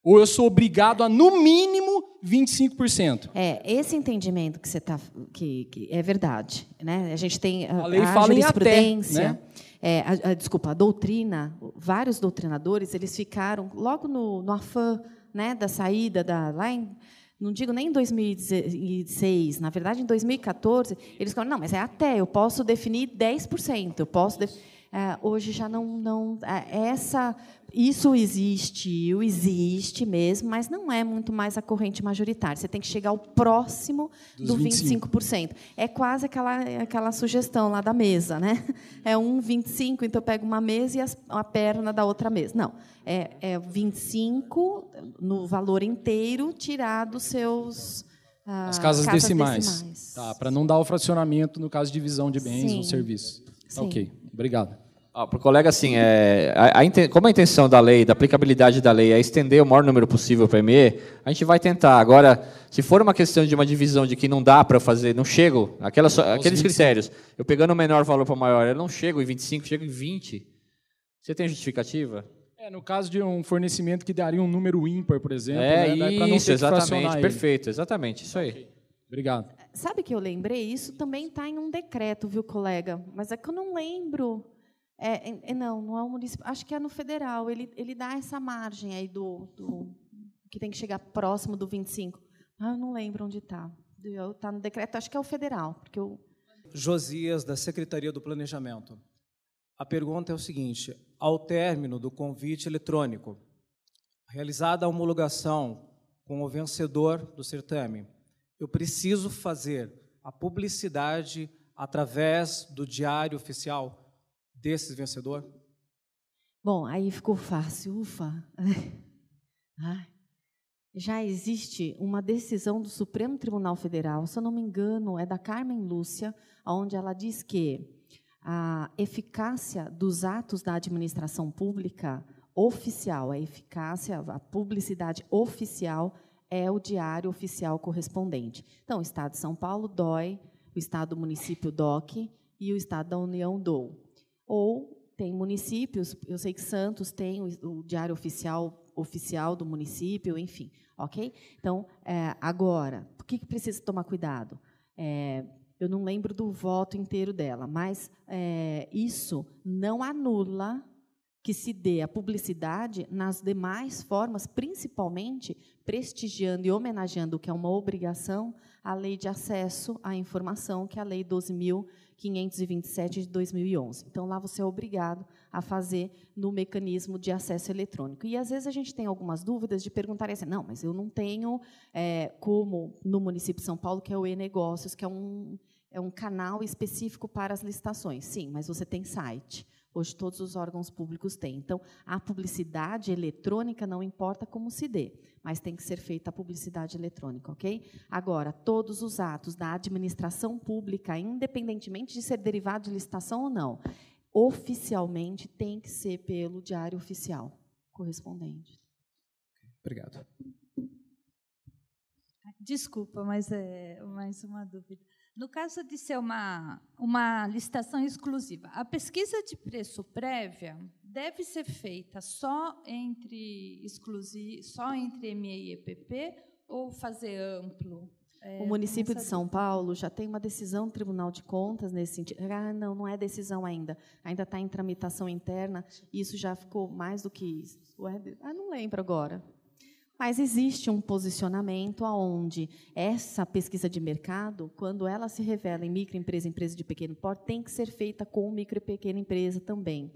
Speaker 8: Ou eu sou obrigado a, no mínimo,
Speaker 3: 25%. É, esse entendimento que você está. Que, que, é verdade. Né? A gente tem a, a lei a fala jurisprudência. Em até, né? É, a, a, desculpa, a doutrina, vários doutrinadores, eles ficaram logo no, no afã né, da saída da. Lá em, não digo nem em 2016, na verdade, em 2014, eles falaram, não, mas é até, eu posso definir 10%, eu posso... De... É, hoje já não... não é, essa isso existiu, existe mesmo, mas não é muito mais a corrente majoritária. Você tem que chegar ao próximo Dos do 25%. 25%. É quase aquela, aquela sugestão lá da mesa, né? É um 25%, então eu pego uma mesa e as, a perna da outra mesa. Não, é, é 25% no valor inteiro tirado dos seus... Ah, as casas, casas decimais.
Speaker 8: decimais. Tá, para não dar o fracionamento no caso de divisão de bens Sim. ou serviços. Tá, ok, obrigado. Ah, Para o colega,
Speaker 5: assim, é, a, a, como a intenção da lei, da aplicabilidade da lei é estender o maior número possível para ME, a gente vai tentar. Agora, se for uma questão de uma divisão de que não dá para fazer, não chego, aqueles critérios, eu pegando o menor valor para o maior, eu não chego em 25, chego em 20. Você tem justificativa?
Speaker 8: É, no caso de um fornecimento que daria um número ímpar, por exemplo, é, né? Daí isso, exatamente, perfeito,
Speaker 5: exatamente, isso okay. aí. Obrigado.
Speaker 3: Sabe que eu lembrei? Isso também está em um decreto, viu, colega? Mas é que eu não lembro é, é, é, não, não é o município. Acho que é no federal. Ele, ele dá essa margem aí do, do que tem que chegar próximo do 25. Ah, eu não lembro onde está. Está no decreto. Acho que é o federal, porque eu...
Speaker 9: Josias da Secretaria do Planejamento. A pergunta é o seguinte: ao término do convite eletrônico, realizada a homologação com o vencedor do certame, eu preciso fazer a publicidade através do diário oficial desses vencedor?
Speaker 3: Bom, aí ficou fácil, ufa. já existe uma decisão do Supremo Tribunal Federal, se eu não me engano, é da Carmen Lúcia, onde ela diz que a eficácia dos atos da administração pública oficial, a eficácia, a publicidade oficial é o diário oficial correspondente. Então, o Estado de São Paulo, DOI, o Estado do município, DOC, e o Estado da União, DOU. Ou tem municípios, eu sei que Santos tem o, diário oficial oficial do município, enfim, ok? Então, é, agora, o que, que, precisa tomar cuidado? É, eu não lembro do voto inteiro dela, mas é, isso não anula que se dê a publicidade nas demais formas, principalmente prestigiando e homenageando o que é uma obrigação, a lei de acesso à informação, que é a lei 12.000 527 de 2011. Então, lá você é obrigado a fazer no mecanismo de acesso eletrônico. E, às vezes, a gente tem algumas dúvidas de perguntar assim, não, mas eu não tenho é, como, no município de São Paulo, que é o e-negócios, que é um, é um canal específico para as licitações. Sim, mas você tem site. Hoje todos os órgãos públicos têm. Então, a publicidade eletrônica não importa como se dê, mas tem que ser feita a publicidade eletrônica, ok? Agora, todos os atos da administração pública, independentemente de ser derivado de licitação ou não, oficialmente tem que ser pelo diário oficial correspondente. Obrigado.
Speaker 7: Desculpa, mas é mais uma dúvida. No caso de ser uma, uma licitação exclusiva, a pesquisa de preço prévia deve ser feita só entre exclusivo, só entre ME e EPP ou fazer amplo? É, o município de São Paulo
Speaker 3: já tem uma decisão do Tribunal de Contas nesse sentido. Ah, não, não é decisão ainda. Ainda está em tramitação interna. Isso já ficou mais do que isso. Ah, não lembro agora. Mas existe um posicionamento aonde essa pesquisa de mercado, quando ela se revela em microempresa, empresa de pequeno porte, tem que ser feita com micro e pequena empresa também.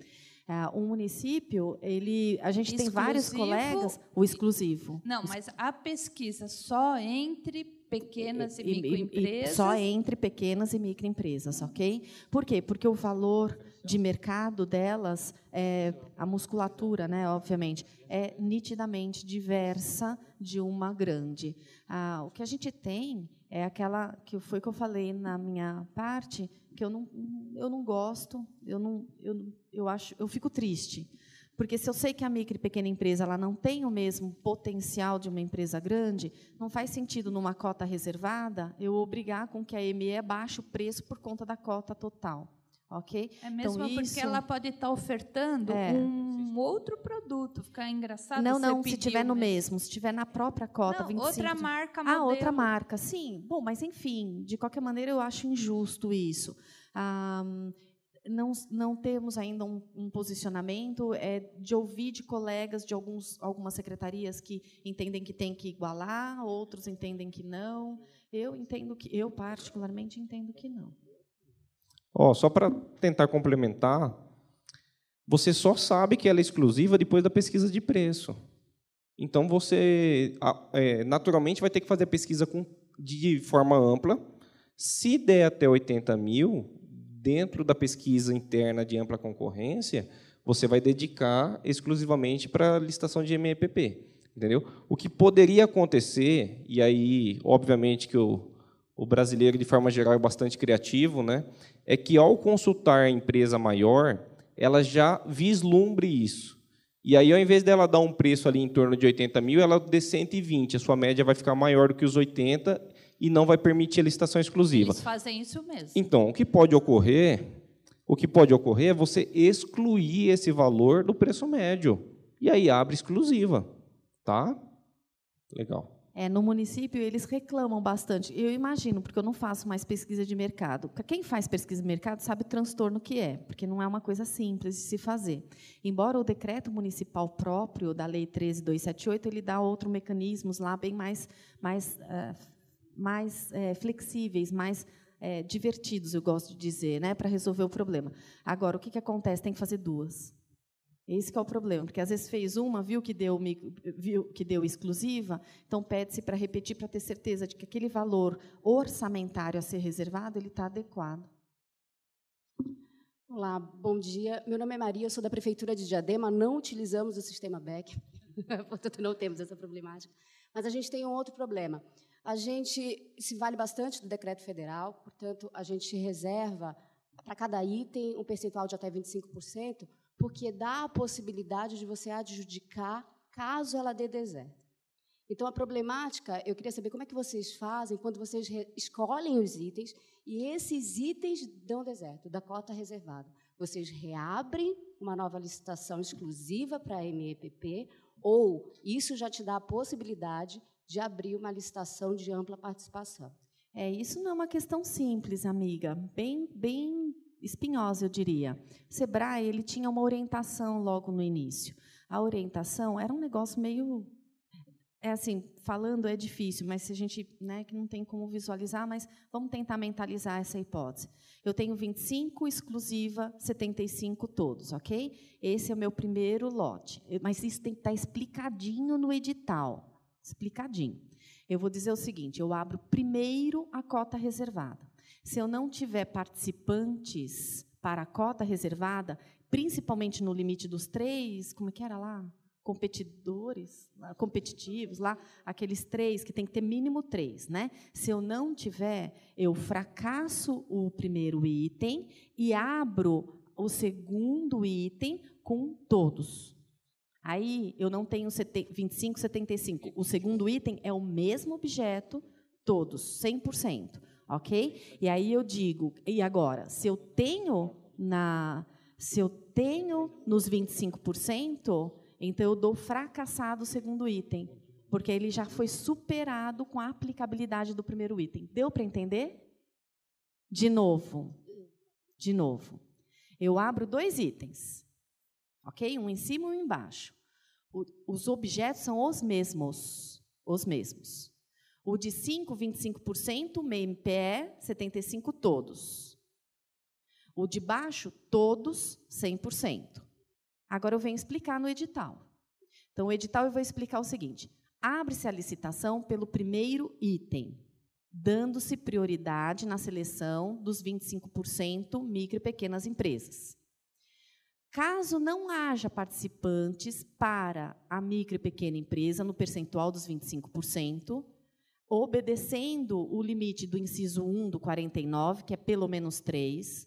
Speaker 3: O é, município, ele, a gente exclusivo, tem vários colegas, o exclusivo. Não, mas
Speaker 7: a pesquisa só entre pequenas e, e microempresas. E, e, só entre
Speaker 3: pequenas e microempresas, ok? Por quê? Porque o valor de mercado delas, é, a musculatura, né, obviamente, é nitidamente diversa de uma grande. Ah, o que a gente tem é aquela que foi que eu falei na minha parte que eu não, eu não gosto, eu não, eu, eu acho, eu fico triste. Porque se eu sei que a micro e pequena empresa ela não tem o mesmo potencial de uma empresa grande, não faz sentido numa cota reservada eu obrigar com que a ME baixe o preço por conta da cota total ok? É mesmo então, porque isso... ela
Speaker 7: pode estar tá ofertando é. um outro produto, ficar engraçado. Não, não, se tiver no mesmo. Né? mesmo,
Speaker 3: se tiver na própria cota. Não, 25 outra marca. Modelo. Ah, outra marca, sim. Bom, mas enfim, de qualquer maneira eu acho injusto isso. Ah, não, não temos ainda um, um, posicionamento é de ouvir de colegas de alguns, algumas secretarias que entendem que tem que igualar, outros entendem que não. Eu entendo que eu particularmente entendo que não.
Speaker 2: Ó, só para tentar complementar, você só sabe que ela é exclusiva depois da pesquisa de preço. Então você é, naturalmente vai ter que fazer a pesquisa com, de forma ampla. Se der até 80 mil, dentro da pesquisa interna de ampla concorrência, você vai dedicar exclusivamente para a licitação de MEPP. Entendeu? O que poderia acontecer, e aí, obviamente, que eu o brasileiro, de forma geral, é bastante criativo, né? é que, ao consultar a empresa maior, ela já vislumbre isso. E aí, ao invés dela dar um preço ali em torno de 80 mil, ela dê 120. A sua média vai ficar maior do que os 80 e não vai permitir a licitação exclusiva. Eles
Speaker 7: fazem isso mesmo.
Speaker 2: Então, o que pode ocorrer, o que pode ocorrer é você excluir esse valor do preço médio. E aí abre exclusiva. Tá? Legal
Speaker 3: é, no município, eles reclamam bastante. Eu imagino, porque eu não faço mais pesquisa de mercado. Quem faz pesquisa de mercado sabe o transtorno que é, porque não é uma coisa simples de se fazer. Embora o decreto municipal próprio da Lei 13.278, ele dá outros mecanismos lá bem mais, mais, é, mais é, flexíveis, mais é, divertidos, eu gosto de dizer, né, para resolver o problema. Agora, o que, que acontece? Tem que fazer duas. Esse é o problema, porque às vezes fez uma, viu que deu, viu que deu exclusiva, então pede-se para repetir para ter certeza de que aquele valor orçamentário a ser reservado ele está adequado.
Speaker 12: Olá, bom dia. Meu nome é Maria, eu sou da Prefeitura de Diadema. Não utilizamos o sistema BEC, portanto não temos essa problemática. Mas a gente tem um outro problema. A gente se vale bastante do decreto federal, portanto a gente reserva para cada item um percentual de até 25%, porque dá a possibilidade de você adjudicar caso ela dê deserto. Então, a problemática, eu queria saber como é que vocês fazem quando vocês escolhem os itens e esses itens dão deserto, da cota reservada. Vocês reabrem uma nova licitação exclusiva para a
Speaker 3: MEPP ou isso já te dá a possibilidade de abrir uma licitação de ampla participação? É, isso não é uma questão simples, amiga. Bem, bem espinhosa, eu diria. O Sebrae ele tinha uma orientação logo no início. A orientação era um negócio meio é assim, falando é difícil, mas se a gente, né, que não tem como visualizar, mas vamos tentar mentalizar essa hipótese. Eu tenho 25 exclusiva, 75 todos, OK? Esse é o meu primeiro lote. Mas isso tem que estar tá explicadinho no edital, explicadinho. Eu vou dizer o seguinte, eu abro primeiro a cota reservada se eu não tiver participantes para a cota reservada, principalmente no limite dos três, como é que era lá? Competidores, competitivos lá, aqueles três, que tem que ter mínimo três, né? Se eu não tiver, eu fracasso o primeiro item e abro o segundo item com todos. Aí eu não tenho 25, 75. O segundo item é o mesmo objeto, todos, 100% ok? E aí eu digo, e agora, se eu tenho na se eu tenho nos 25%, então eu dou fracassado o segundo item, porque ele já foi superado com a aplicabilidade do primeiro item. Deu para entender? De novo. De novo. Eu abro dois itens. OK? Um em cima e um embaixo. O, os objetos são os mesmos, os mesmos. O de 5, 25%, MPE, 75% todos. O de baixo, todos, 100%. Agora eu venho explicar no edital. Então, o edital eu vou explicar o seguinte: abre-se a licitação pelo primeiro item, dando-se prioridade na seleção dos 25% micro e pequenas empresas. Caso não haja participantes para a micro e pequena empresa no percentual dos 25%, obedecendo o limite do inciso 1 do 49, que é pelo menos 3,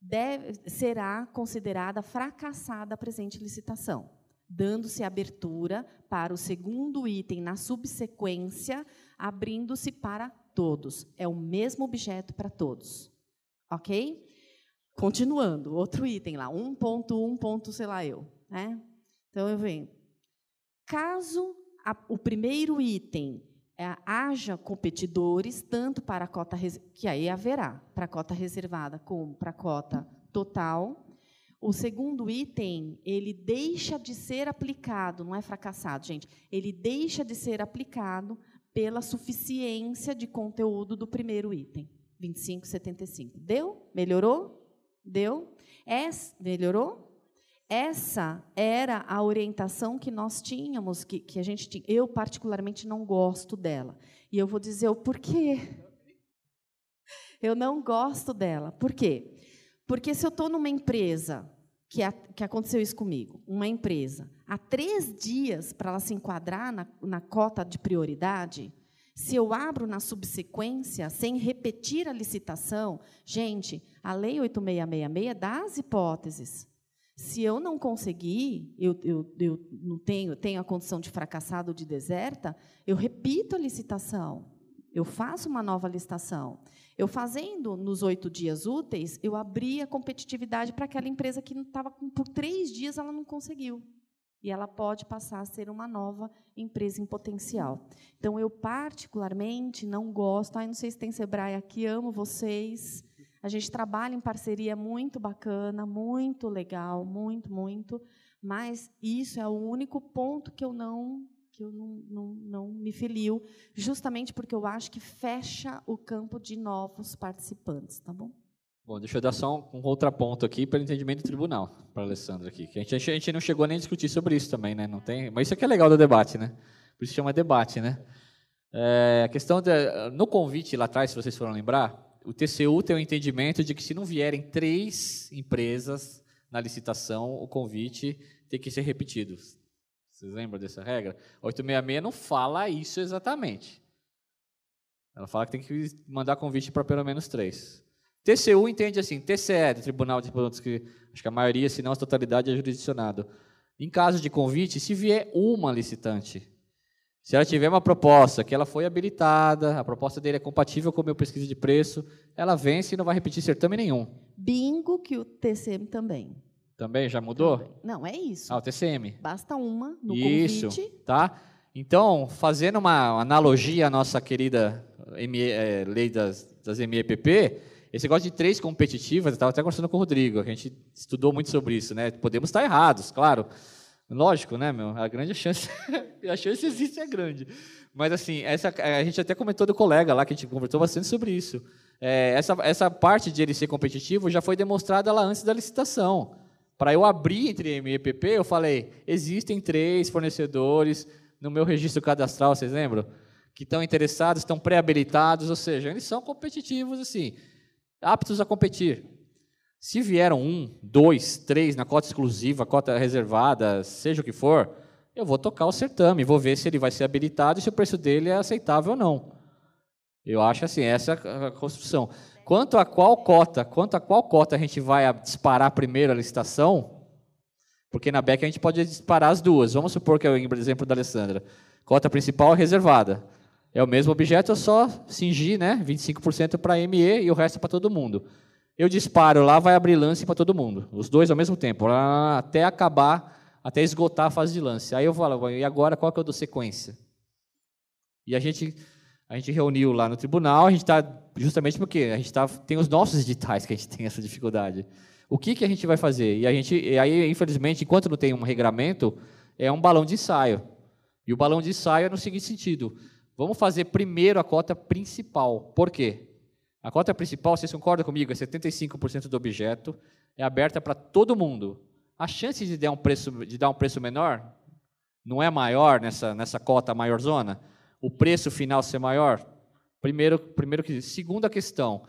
Speaker 3: deve, será considerada fracassada a presente licitação, dando-se abertura para o segundo item na subsequência, abrindo-se para todos. É o mesmo objeto para todos. Ok? Continuando, outro item lá, 1.1. sei lá eu. Né? Então, eu venho. Caso a, o primeiro item é, haja competidores, tanto para a cota, que aí haverá, para a cota reservada como para a cota total. O segundo item, ele deixa de ser aplicado, não é fracassado, gente, ele deixa de ser aplicado pela suficiência de conteúdo do primeiro item, 25,75. Deu? Melhorou? Deu? É, melhorou? essa era a orientação que nós tínhamos, que, que a gente tinha. Eu, particularmente, não gosto dela. E eu vou dizer o porquê. Eu não gosto dela. Por quê? Porque se eu estou numa empresa, que, a, que, aconteceu isso comigo, uma empresa, há três dias para ela se enquadrar na, na cota de prioridade, se eu abro na subsequência, sem repetir a licitação, gente, a lei 8666 dá as hipóteses. Se eu não conseguir, eu, eu, eu não tenho, tenho a condição de fracassado ou de deserta, eu repito a licitação. Eu faço uma nova licitação. Eu fazendo nos oito dias úteis, eu abri a competitividade para aquela empresa que estava por três dias ela não conseguiu. E ela pode passar a ser uma nova empresa em potencial. Então, eu particularmente não gosto. Ai, não sei se tem Sebrae aqui, amo vocês. A gente trabalha em parceria muito bacana, muito legal, muito, muito, mas isso é o único ponto que eu não que eu não, não, não me filio, justamente porque eu acho que fecha o campo de novos participantes, tá bom?
Speaker 5: Bom, deixa eu dar só um, um contraponto aqui para o entendimento do tribunal, para a Alessandra aqui. Que a, gente, a gente não chegou nem a discutir sobre isso também, né? Não tem, mas isso aqui é legal do debate, né? Por isso chama debate, né? É, a questão de, no convite lá atrás, se vocês foram lembrar, o TCU tem o um entendimento de que se não vierem três empresas na licitação, o convite tem que ser repetido. Vocês lembram dessa regra? 866 não fala isso exatamente. Ela fala que tem que mandar convite para pelo menos três. TCU entende assim, TCE, Tribunal de Contas, que acho que a maioria, se não a totalidade, é jurisdicionado. Em caso de convite, se vier uma licitante, se ela tiver uma proposta que ela foi habilitada, a proposta dele é compatível com o meu pesquisa de preço, ela vence e não vai repetir certame nenhum.
Speaker 3: Bingo que o TCM também.
Speaker 5: Também já mudou?
Speaker 3: Não, é isso. Ah, o TCM. Basta uma no convite. Isso,
Speaker 5: tá? Então, fazendo uma analogia à nossa querida é, lei das, das MEPP, esse negócio de três competitivas, eu estava até conversando com o Rodrigo, a gente estudou muito sobre isso, né? Podemos estar errados, claro. Lógico, né, meu? A grande chance, a chance existe é grande. Mas assim, essa, a gente até comentou do colega lá que a gente conversou bastante sobre isso. É, essa, essa parte de ele ser competitivo já foi demonstrada lá antes da licitação. Para eu abrir entre M e EPP, eu falei: existem três fornecedores no meu registro cadastral, vocês lembram? Que estão interessados, estão pré-habilitados, ou seja, eles são competitivos, assim, aptos a competir. Se vieram um, dois, três na cota exclusiva, cota reservada, seja o que for, eu vou tocar o certame, vou ver se ele vai ser habilitado e se o preço dele é aceitável ou não. Eu acho assim, essa é a construção. Quanto a qual cota, quanto a qual cota a gente vai disparar primeiro a licitação, porque na BEC a gente pode disparar as duas. Vamos supor que é o exemplo da Alessandra. Cota principal é reservada. É o mesmo objeto, eu é só cingir né, 25% para ME e o resto é para todo mundo eu disparo lá, vai abrir lance para todo mundo. Os dois ao mesmo tempo, até acabar, até esgotar a fase de lance. Aí eu falo, e agora qual que eu é dou sequência? E a gente a gente reuniu lá no tribunal, a gente está justamente porque a gente tá, tem os nossos editais que a gente tem essa dificuldade. O que, que a gente vai fazer? E a gente, e aí infelizmente, enquanto não tem um regramento, é um balão de ensaio. E o balão de ensaio é no seguinte sentido: vamos fazer primeiro a cota principal. Por quê? A cota principal, vocês concordam comigo, é 75% do objeto, é aberta para todo mundo. A chance de dar um preço, de dar um preço menor não é maior nessa, nessa cota maior zona? O preço final ser maior? Primeiro, primeiro que Segunda questão,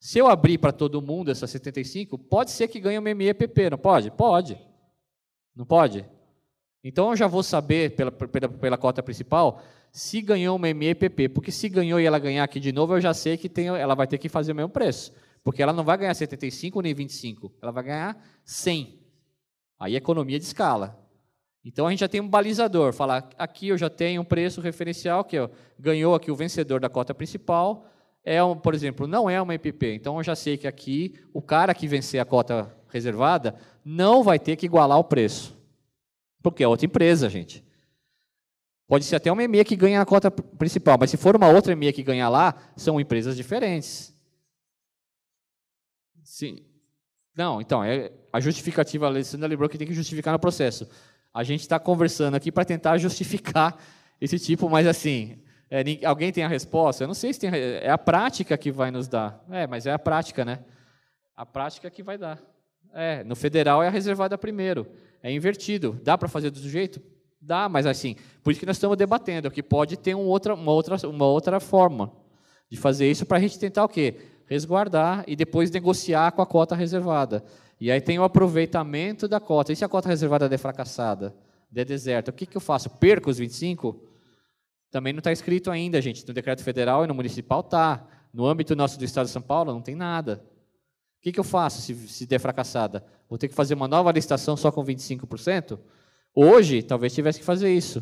Speaker 5: se eu abrir para todo mundo essa 75, pode ser que ganhe o MEPP, não pode? Pode. Não pode? Então eu já vou saber pela, pela, pela cota principal se ganhou uma MEPP, porque se ganhou e ela ganhar aqui de novo, eu já sei que tem, ela vai ter que fazer o mesmo preço, porque ela não vai ganhar 75 nem 25, ela vai ganhar 100. Aí economia de escala. Então a gente já tem um balizador, falar aqui eu já tenho um preço referencial que ó, ganhou aqui o vencedor da cota principal, é um, por exemplo, não é uma EPP. Então eu já sei que aqui o cara que vencer a cota reservada não vai ter que igualar o preço. Porque é outra empresa, gente. Pode ser até uma EMEA que ganha a cota principal, mas se for uma outra EMEA que ganhar lá, são empresas diferentes. Sim. Não, então, é, a justificativa, a Alessandra lembrou que tem que justificar no processo. A gente está conversando aqui para tentar justificar esse tipo, mas assim, é, alguém tem a resposta? Eu não sei se tem. É a prática que vai nos dar. É, mas é a prática, né? A prática que vai dar. É, no federal é a reservada primeiro. É invertido. Dá para fazer do jeito? Dá, mas assim, por isso que nós estamos debatendo, que pode ter um outra, uma, outra, uma outra forma de fazer isso para a gente tentar o quê? Resguardar e depois negociar com a cota reservada. E aí tem o aproveitamento da cota. E se a cota reservada der fracassada, der deserta, o que, que eu faço? Perco os 25? Também não está escrito ainda, gente. No decreto federal e no municipal tá. No âmbito nosso do Estado de São Paulo não tem nada. O que, que eu faço se, se der fracassada? Vou ter que fazer uma nova licitação só com 25%? Hoje, talvez tivesse que fazer isso.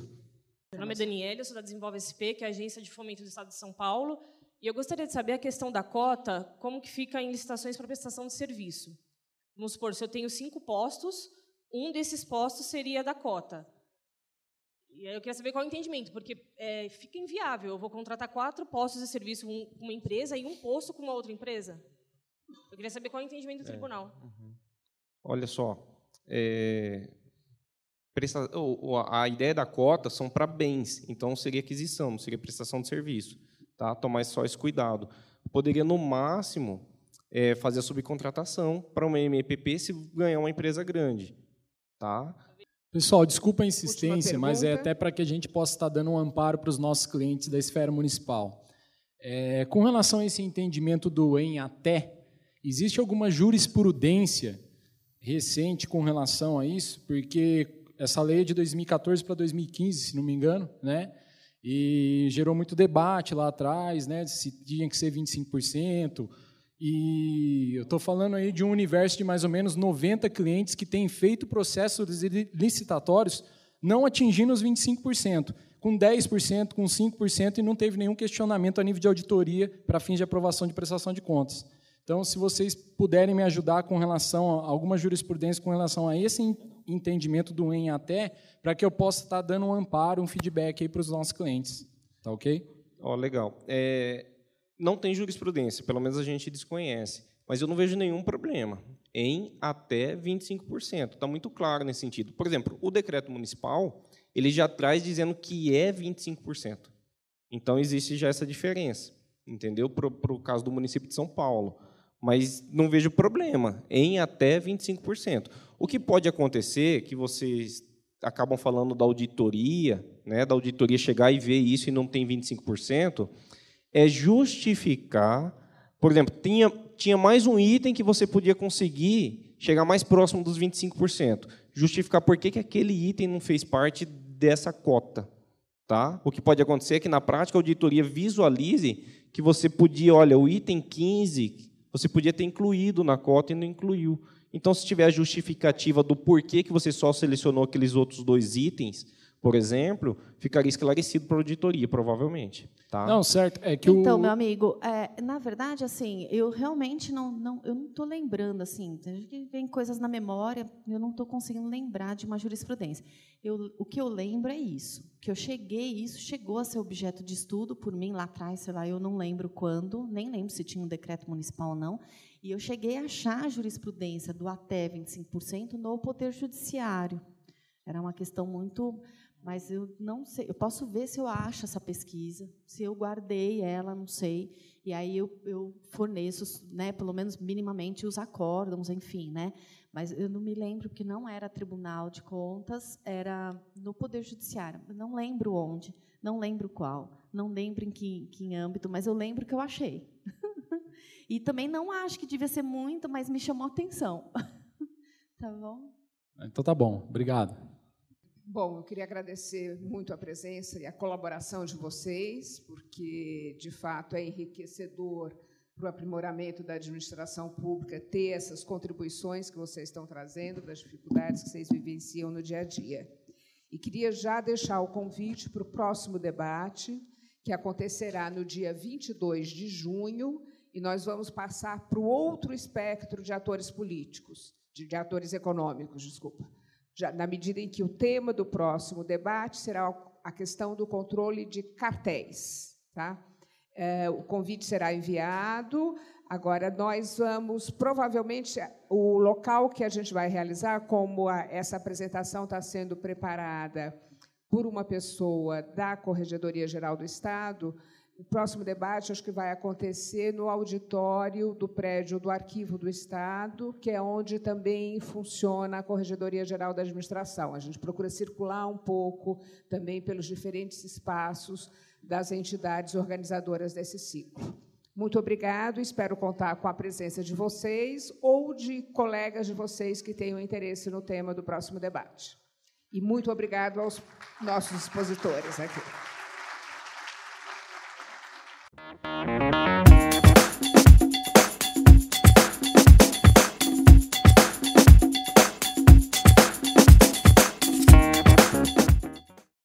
Speaker 10: Meu nome é Daniel, eu sou da Desenvolve SP, que é a agência de fomento do Estado de São Paulo. E eu gostaria de saber a questão da cota, como que fica em licitações para prestação de serviço. Vamos supor, se eu tenho cinco postos, um desses postos seria da cota. E eu queria saber qual é o entendimento, porque é, fica inviável. Eu vou contratar quatro postos de serviço com um, uma empresa e um posto com uma outra empresa. Eu queria saber qual é o entendimento do é. tribunal. uhum.
Speaker 2: Olha só, é, Presta... A ideia da cota são para bens, então seria aquisição, não seria prestação de serviço. Tá? Tomar só esse cuidado. Poderia, no máximo, é, fazer a subcontratação para uma MPP se ganhar uma empresa grande. Tá?
Speaker 8: Pessoal, desculpa a insistência, mas é até para que a gente possa estar tá dando um amparo para os nossos clientes da esfera municipal. É, com relação a esse entendimento do em até, existe alguma jurisprudência recente com relação a isso? Porque essa lei é de 2014 para 2015, se não me engano, né? E gerou muito debate lá atrás, né? Se tinha que ser 25%. E eu estou falando aí de um universo de mais ou menos 90 clientes que têm feito processos licitatórios não atingindo os 25%, com 10%, com 5%, e não teve nenhum questionamento a nível de auditoria para fins de aprovação de prestação de contas. Então, se vocês puderem me ajudar com relação a alguma jurisprudência com relação a esse entendimento do em até, para que eu possa estar
Speaker 2: tá dando um amparo, um feedback aí para os nossos clientes. Tá ok? Ó, oh, legal. É, não tem jurisprudência, pelo menos a gente desconhece, mas eu não vejo nenhum problema em até 25%. Está muito claro nesse sentido. Por exemplo, o decreto municipal, ele já traz dizendo que é 25%. Então, existe já essa diferença, entendeu? Para o caso do município de São Paulo mas não vejo problema em até 25%. O que pode acontecer que vocês acabam falando da auditoria, né, da auditoria chegar e ver isso e não tem 25%, é justificar, por exemplo, tinha, tinha mais um item que você podia conseguir chegar mais próximo dos 25%, justificar por que, que aquele item não fez parte dessa cota. Tá? O que pode acontecer é que, na prática, a auditoria visualize que você podia, olha, o item 15 você podia ter incluído na cota e não incluiu. Então, se tiver a justificativa do porquê que você só selecionou aqueles outros dois itens, por exemplo, ficaria esclarecido para a auditoria, provavelmente. Tá? Não,
Speaker 8: certo. É que então, o... meu
Speaker 3: amigo, é, na verdade, assim, eu realmente não, não eu não estou lembrando, assim, tem coisas na memória, eu não estou conseguindo lembrar de uma jurisprudência. Eu, o que eu lembro é isso, que eu cheguei, isso chegou a ser objeto de estudo por mim lá atrás, sei lá, eu não lembro quando, nem lembro se tinha um decreto municipal ou não, e eu cheguei a achar a jurisprudência do até 25% no Poder Judiciário. Era uma questão muito mas eu não sei. Eu posso ver se eu acho essa pesquisa, se eu guardei ela, não sei. E aí eu, eu forneço, né, pelo menos minimamente, os acórdons, enfim, né. Mas eu não me lembro que não era Tribunal de Contas, era no Poder Judiciário. não lembro onde, não lembro qual, não lembro em que, que âmbito, mas eu lembro que eu achei. e também não acho que devia ser muito, mas me chamou a atenção.
Speaker 1: tá bom?
Speaker 8: Então tá bom. Obrigado.
Speaker 1: Bom, eu queria agradecer muito a presença e a colaboração de vocês, porque, de fato, é enriquecedor para o aprimoramento da administração pública ter essas contribuições que vocês estão trazendo, das dificuldades que vocês vivenciam no dia a dia. E queria já deixar o convite para o próximo debate, que acontecerá no dia 22 de junho, e nós vamos passar para o outro espectro de atores políticos, de, de atores econômicos, desculpa já, na medida em que o tema do próximo debate será a questão do controle de cartéis. Tá? É, o convite será enviado. Agora, nós vamos, provavelmente, o local que a gente vai realizar, como a, essa apresentação está sendo preparada por uma pessoa da Corregedoria Geral do Estado, o próximo debate acho que vai acontecer no auditório do prédio do Arquivo do Estado, que é onde também funciona a Corregedoria Geral da Administração. A gente procura circular um pouco também pelos diferentes espaços das entidades organizadoras desse ciclo. Muito obrigado, espero contar com a presença de vocês ou de colegas de vocês que tenham interesse no tema do próximo debate. E muito obrigado aos nossos expositores aqui.